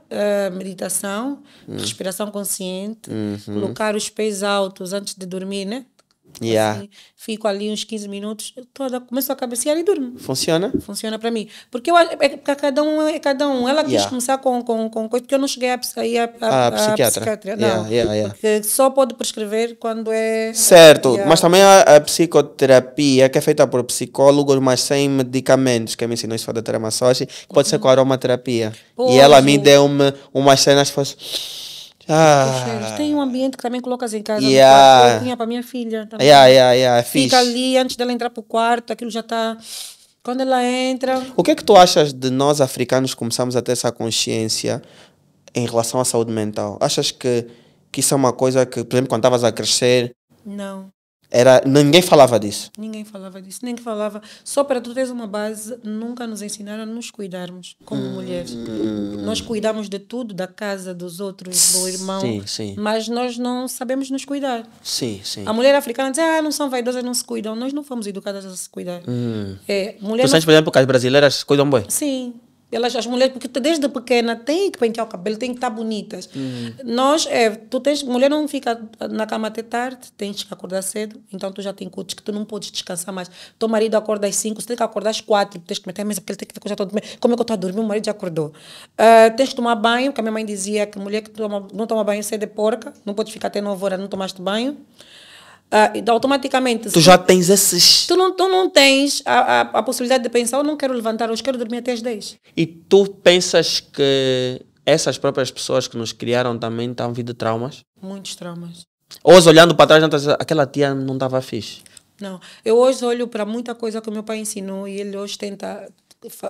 a meditação, hum. respiração consciente, uhum. colocar os pés altos antes de dormir, né? Tipo yeah. Assim, fico ali uns 15 minutos, toda começo a cabecear e durmo. Funciona? Funciona para mim. Porque eu, é, cada um é cada um. Ela quis yeah. começar com, com, com coisa, porque eu não cheguei a, a, ah, a, a psiquiatra. psiquiatra. Não, yeah, Porque só pode prescrever quando é. Certo, mas também a, psicoterapia, que é feita por psicólogos, mas sem medicamentos, que me ensinou isso foi da Teramassage, pode uhum. ser com aromaterapia. Pois. E ela me deu uma, umas cenas. Foi... Ah. Tem um ambiente que também colocas em casa. Yeah. Eu para minha filha. Yeah, yeah, yeah. É Fica ali antes dela entrar para o quarto, aquilo já está. Quando ela entra. O que é que tu achas de nós africanos começarmos a ter essa consciência em relação à saúde mental? Achas que, que isso é uma coisa que, por exemplo, quando estavas a crescer. Não. Era, ninguém falava disso. Ninguém falava disso, ninguém falava. Só para tu teres uma base, nunca nos ensinaram a nos cuidarmos como hum, mulheres. Hum. Nós cuidamos de tudo, da casa, dos outros, do irmão. Sim, sim. Mas nós não sabemos nos cuidar. Sim, sim. A mulher africana diz, ah, não são vaidosas, não se cuidam. Nós não fomos educadas a se cuidar. Hum. É, mulher tu sentes, por exemplo, que as brasileiras cuidam bem? Sim. Elas, as mulheres, porque desde pequena tem que pentear o cabelo, tem que estar tá bonitas. Uhum. Nós, é, tu tens, mulher não fica na cama até tarde, tens que acordar cedo, então tu já tem cultos que tu não podes descansar mais. Teu marido acorda às 5, você tem que acordar às 4, tipo, tens que meter a mesa, porque ele tem que acordar todo Como é que eu estou a dormir? Meu marido já acordou. Uh, tens que tomar banho, que a minha mãe dizia que mulher que toma, não toma banho cedo é porca, não podes ficar até 9 horas, não tomaste banho. Uh, automaticamente. Tu já tens esses. Tu não, tu não tens a, a, a possibilidade de pensar, eu não quero levantar hoje, quero dormir até as 10. E tu pensas que essas próprias pessoas que nos criaram também estão vindo traumas? Muitos traumas. Hoje olhando para trás, aquela tia não estava fixe. Não, eu hoje olho para muita coisa que o meu pai ensinou e ele hoje tenta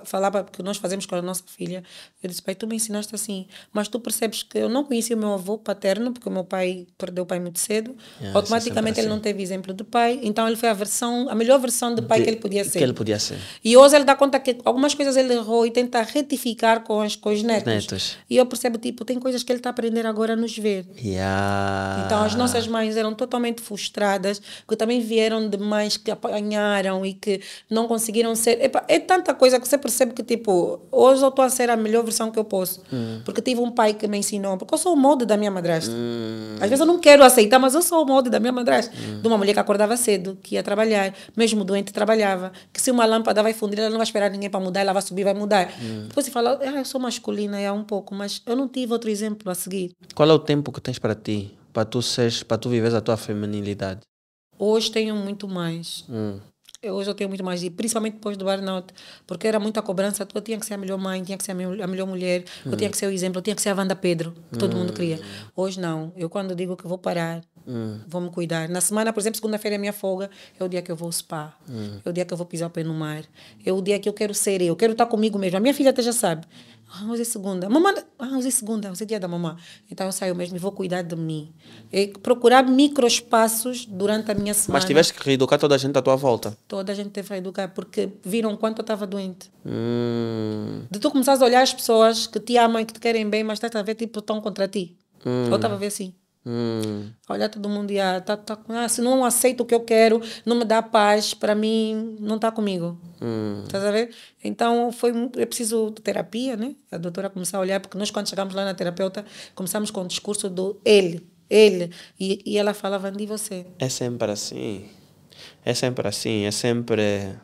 falava que nós fazemos com a nossa filha. Eu disse, pai, tu me ensinaste assim, mas tu percebes que eu não conhecia o meu avô paterno, porque o meu pai perdeu o pai muito cedo. Yeah, é Automaticamente é assim. ele não assim. teve exemplo de pai, então ele foi a versão, a melhor versão de pai de, que ele podia ser. Que ele podia ser. E hoje ele dá conta que algumas coisas ele errou e tenta retificar com as com os netos. netos. E eu percebo, tipo, tem coisas que ele está a aprender agora a nos ver. Yeah. Então as nossas mães eram totalmente frustradas, que também vieram de mães que apanharam e que não conseguiram ser. Epa, é tanta coisa que você percebe que, tipo, hoje eu estou a ser a melhor versão que eu posso. Hum. Porque tive um pai que me ensinou. Porque eu sou o molde da minha madrasta. Hum. Às vezes eu não quero aceitar, mas eu sou o molde da minha madrasta. Hum. De uma mulher que acordava cedo, que ia trabalhar, mesmo doente trabalhava. Que se uma lâmpada vai fundir, ela não vai esperar ninguém para mudar, ela vai subir, vai mudar. Hum. Depois você fala, ah, eu sou masculina, é um pouco, mas eu não tive outro exemplo a seguir. Qual é o tempo que tens para ti? Para tu seres, para tu viveres a tua feminilidade? Hoje tenho muito mais. Hum eu, hoje eu tenho muito mais, de principalmente depois do burnout, porque era muita cobrança, eu tinha que ser a melhor mãe, tinha que ser a melhor, a melhor mulher, hum. eu tinha que ser o exemplo, eu tinha que ser a Wanda Pedro, que hum. todo mundo queria. Hum. Hoje não, eu quando digo que vou parar, hum. vou me cuidar. Na semana, por exemplo, segunda-feira é minha folga, é o dia que eu vou spa, hum. é o dia que eu vou pisar o pé no mar, é o dia que eu quero ser eu quero estar comigo mesmo. A minha filha até já sabe, ah, hoje é segunda. Mamãe, ah, hoje é segunda, hoje é dia da mamãe. Então eu saio mesmo e vou cuidar de mim. E procurar espaços durante a minha semana. Mas tiveste que reeducar toda a gente à tua volta? Toda a gente teve que reeducar, porque viram quanto eu estava doente. Hum. De tu começares a olhar as pessoas que te amam e que te querem bem, mas estás a ver, tipo, estão contra ti. Hum. Eu estava a ver assim. Hum. Olhar todo mundo e ah, tá, tá, ah, se não aceito o que eu quero, não me dá paz, para mim não está comigo. Hum. Tá sabendo? Então foi muito, é preciso terapia, né? A doutora começar a olhar, porque nós quando chegamos lá na terapeuta, começamos com o discurso do ele, ele. E, e ela falava de você. É sempre assim. É sempre assim, é sempre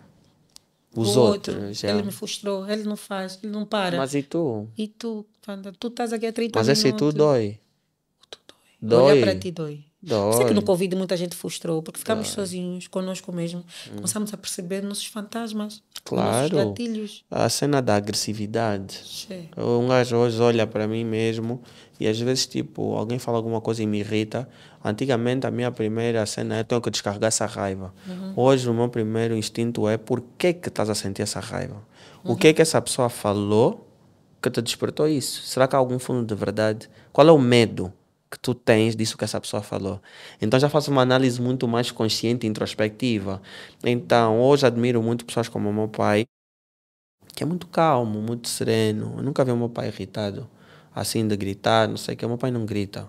os o outros. Outro. Ele me frustrou, ele não faz, ele não para. Mas e tu? E tu, tu estás aqui há 30 Mas minutos. Mas esse tu dói. Dói. Olhar para ti dói. Dói. Sei que no Covid muita gente frustrou, porque ficámos Dói. sozinhos, conosco mesmo. Hum. Começámos a perceber nossos fantasmas, claro. nossos gatilhos. A cena da agressividade. Che. Um gajo hoje olha para mim mesmo e às vezes, tipo, alguém fala alguma coisa e me irrita. Antigamente, a minha primeira cena é tenho que descarregar essa raiva. Uhum. Hoje, o meu primeiro instinto é por que que estás a sentir essa raiva? Uhum. O que é uhum. que essa pessoa falou que te despertou isso? Será que há algum fundo de verdade? Qual é o medo? que tu tens disso que essa pessoa falou. Então já faço uma análise muito mais consciente e introspectiva. Então, hoje admiro muito pessoas como o meu pai, que é muito calmo, muito sereno. Eu nunca vi o meu pai irritado, assim, de gritar, não sei o que. O meu pai não grita.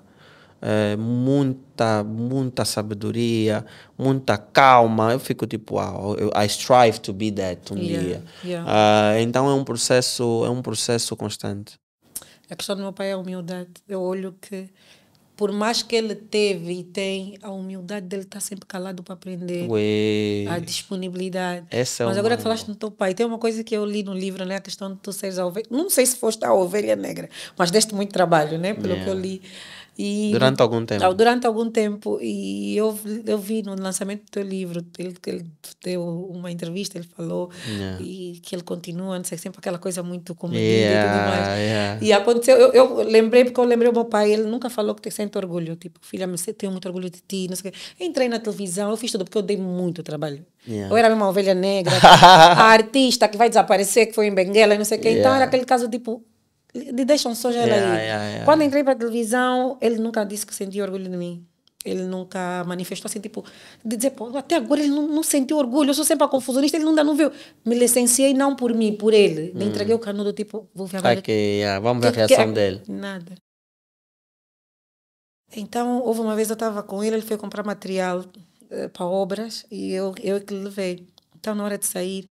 É, muita, muita sabedoria, muita calma. Eu fico tipo, wow, I strive to be that um yeah, dia. Yeah. Uh, então é um processo, é um processo constante. A questão do meu pai é a humildade. Eu olho que por mais que ele teve e tem, a humildade dele tá sempre calado para aprender. Ué. A disponibilidade. Essa é Mas agora é uma... que falaste no teu pai, tem uma coisa que eu li no livro, né? A questão de tu seres a ovelha. Não sei se foste a ovelha negra, mas deste muito trabalho, né? Pelo yeah. que eu é. li. E, durante algum tempo? Durante algum tempo. E eu, eu vi no lançamento do teu livro, ele, ele deu uma entrevista, ele falou yeah. e que ele continua, não sei, sempre aquela coisa muito comum yeah, e tudo mais. Yeah. E aconteceu, eu, eu, lembrei, porque eu lembrei o meu pai, ele nunca falou que sente orgulho. Tipo, filha, me tenho muito orgulho de ti, não sei o quê. Eu entrei na televisão, eu fiz tudo, porque eu dei muito trabalho. Eu era uma ovelha negra, a artista que vai desaparecer, que foi em Benguela, não sei o quê. Então era aquele caso tipo de deixam só gerar yeah, yeah, yeah, Quando entrei para a televisão, ele nunca disse que sentia orgulho de mim. Ele nunca manifestou assim, tipo, de dizer, pô, até agora ele não, não sentiu orgulho, eu sou sempre a confusionista, ele ainda não viu. Me licenciei não por mim, por ele. Hum. entreguei o canudo, tipo, vou ver agora. Okay, yeah. Vamos ver a reação que... É dele. Nada. Então, houve uma vez eu estava com ele, ele foi comprar material uh, eh, para obras e eu, eu é que levei. Então, na hora de sair,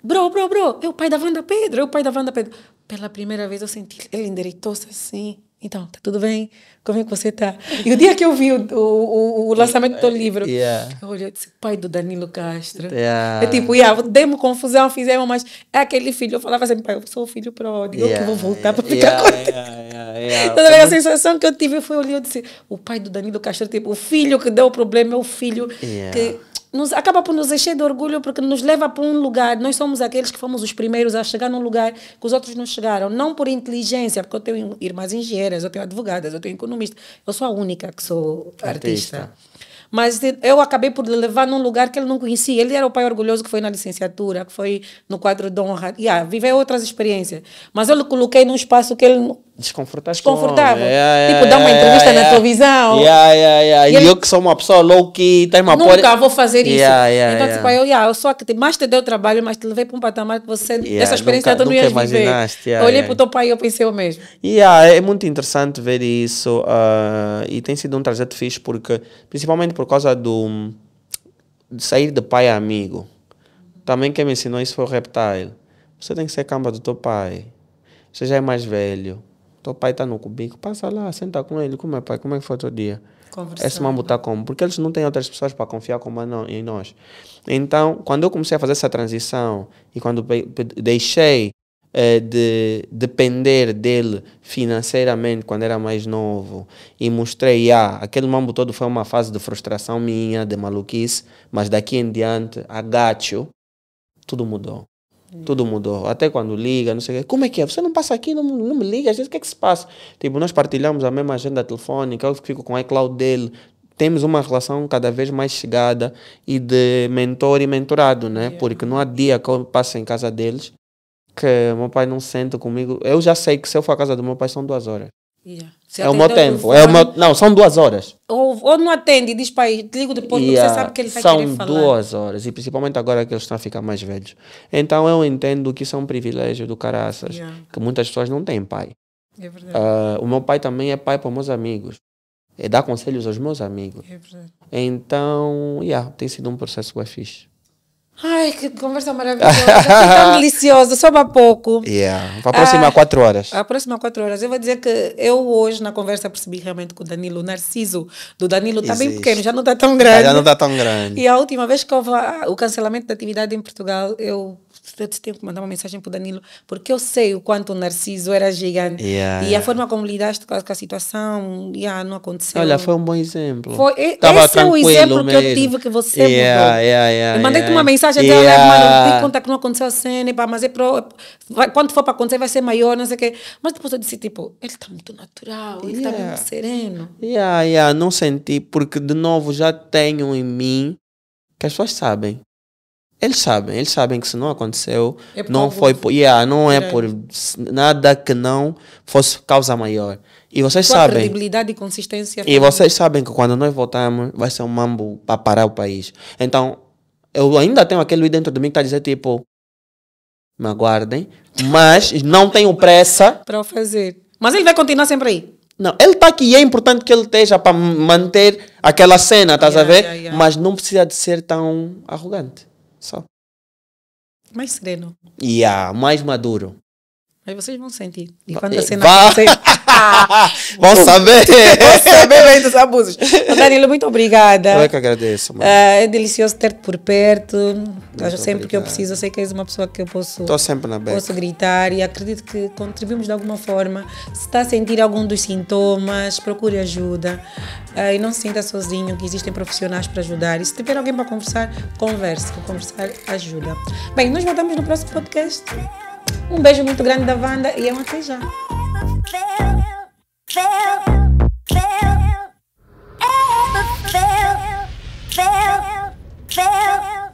bro, bro, bro, é o pai da Wanda Pedro, é o pai da Wanda Pedro pela primeira vez eu senti, ele endireitou-se assim. Então, tá tudo bem? Como é que você tá? E o dia que eu vi o, o, o lançamento do livro, yeah. eu olhei e disse, pai do Danilo Castro. Yeah. É tipo, yeah, demos confusão, fizemos, mas é aquele filho. Eu falava assim, pai, eu sou o filho pródigo, yeah. eu que vou voltar para ficar yeah, contigo. Yeah, yeah, então, a sensação que eu tive foi, eu olhei e disse, o pai do Danilo Castro, tipo, o filho que deu o problema é o filho que nos, acaba por nos encher de orgulho porque nos leva para um lugar. Nós somos aqueles que fomos os primeiros a chegar num lugar que os outros não chegaram. Não por inteligência, porque eu tenho irmãs engenheiras, eu tenho advogadas, eu tenho economista. Eu sou a única que sou artista. artista. Mas eu acabei por levar num lugar que ele não conhecia. Ele era o pai orgulhoso que foi na licenciatura, que foi no quadro de honra. Yeah, viveu outras experiências. Mas eu lhe coloquei num espaço que ele desconfortável, desconfortável. Yeah, é, é, tipo, dar uma é, entrevista na televisão. E, ele... eu que sou uma pessoa low-key, tenho tá, uma Nunca vou fazer isso. então, tipo, eu, yeah, eu só que te, mais te deu trabalho, mais te levei para um patamar que você, essa experiência nunca, tu não ias viver. eu olhei para o teu pai e eu pensei o mesmo. Yeah, é muito interessante ver isso uh, e tem sido um trajeto fixe porque, principalmente por causa do de sair de pai a amigo. Também quem me ensinou isso foi o Reptile. Você tem que ser camba do teu pai. Você já é mais velho. Teu pai está no cubico, passa lá, senta com ele. Como é, pai? Como é que foi o teu dia? Esse mambo está como? Porque eles não têm outras pessoas para confiar como não, em nós. Então, quando eu comecei a fazer essa transição e quando deixei eh, de depender dele financeiramente quando era mais novo e mostrei, ah, aquele mambo todo foi uma fase de frustração minha, de maluquice, mas daqui em diante, agacho, tudo mudou. Tudo mudou. Até quando liga, não sei o quê. Como é que é? Você não passa aqui, não, não me liga, às vezes o que é que se passa? Tipo, nós partilhamos a mesma agenda telefônica, eu fico com o iCloud dele. Temos uma relação cada vez mais chegada e de mentor e mentorado, né? Porque não há dia que eu passe em casa deles que meu pai não senta comigo. Eu já sei que se eu for à casa do meu pai são duas horas. Yeah. É o meu tempo. É uma, não, são duas horas. Ou, ou não atende e diz para te ligo depois, yeah. você sabe que ele vai são São duas horas, e principalmente agora que eles estão a ficar mais velhos. Então eu entendo que isso é um privilégio do caraças, yeah. que muitas pessoas não têm pai. É verdade. Uh, o meu pai também é pai para meus amigos. É dar conselhos aos meus amigos. É verdade. Então, yeah, tem sido um processo bem fixe. Ai, que conversa maravilhosa. tão deliciosa, Só há pouco. Yeah. Para a próxima ah, quatro horas. A próxima quatro horas. Eu vou dizer que eu hoje na conversa percebi realmente que o Danilo, o narciso do Danilo está bem pequeno, já não está tão grande. Ah, já não está tão grande. E a última vez que houve o cancelamento da atividade em Portugal, eu eu te tenho que mandar uma mensagem para o Danilo, porque eu sei o quanto o Narciso era gigante. Yeah, e yeah. a forma como lidaste com a, a situação, yeah, não aconteceu. Olha, foi um bom exemplo. Foi, Tava esse é o exemplo mesmo. que eu tive que você yeah, mudou. Yeah, eu mandei-te uma mensagem yeah. mano, te conta que não aconteceu a cena, mas é pro, é, vai, quando for para acontecer vai ser maior, não sei o quê. Mas depois eu disse, tipo, ele está muito natural, ele está muito sereno. Yeah, yeah, não senti, porque de novo já tenho em mim que as pessoas sabem. Eles sabem, eles sabem que se não aconteceu, é não foi por, yeah, não é por nada que não fosse causa maior. E vocês Tua sabem. credibilidade e consistência. E vocês sabem que quando nós voltarmos vai ser um mambo para parar o país. Então, eu ainda tenho aquele dentro de mim que está a dizer tipo, me aguardem, mas não tenho pressa para o fazer. Mas ele vai continuar sempre aí. Não, ele está aqui e é importante que ele esteja para manter aquela cena, estás yeah, a ver? Yeah, yeah. Mas não precisa de ser tão arrogante. Só. Mais sereno. E yeah, mais maduro. Aí vocês vão sentir. E quando a é, cena acontecer. vão saber! vão saber bem dos abusos. Danilo, muito obrigada. Eu é que agradeço. Mãe. Eh, é delicioso ter-te por perto. Muito sempre obrigado. que eu preciso, eu sei que és uma pessoa que eu posso. Estou sempre na beca. Posso gritar e acredito que contribuímos de alguma forma. Se está a sentir algum dos sintomas, procure ajuda. Eh, e não se sinta sozinho, que existem profissionais para ajudar. E se tiver alguém para conversar, converse. Conversar ajuda. Bem, nós voltamos no próximo podcast. Um beijo muito grande da Wanda e é uma feijão. Fail, fail, fail,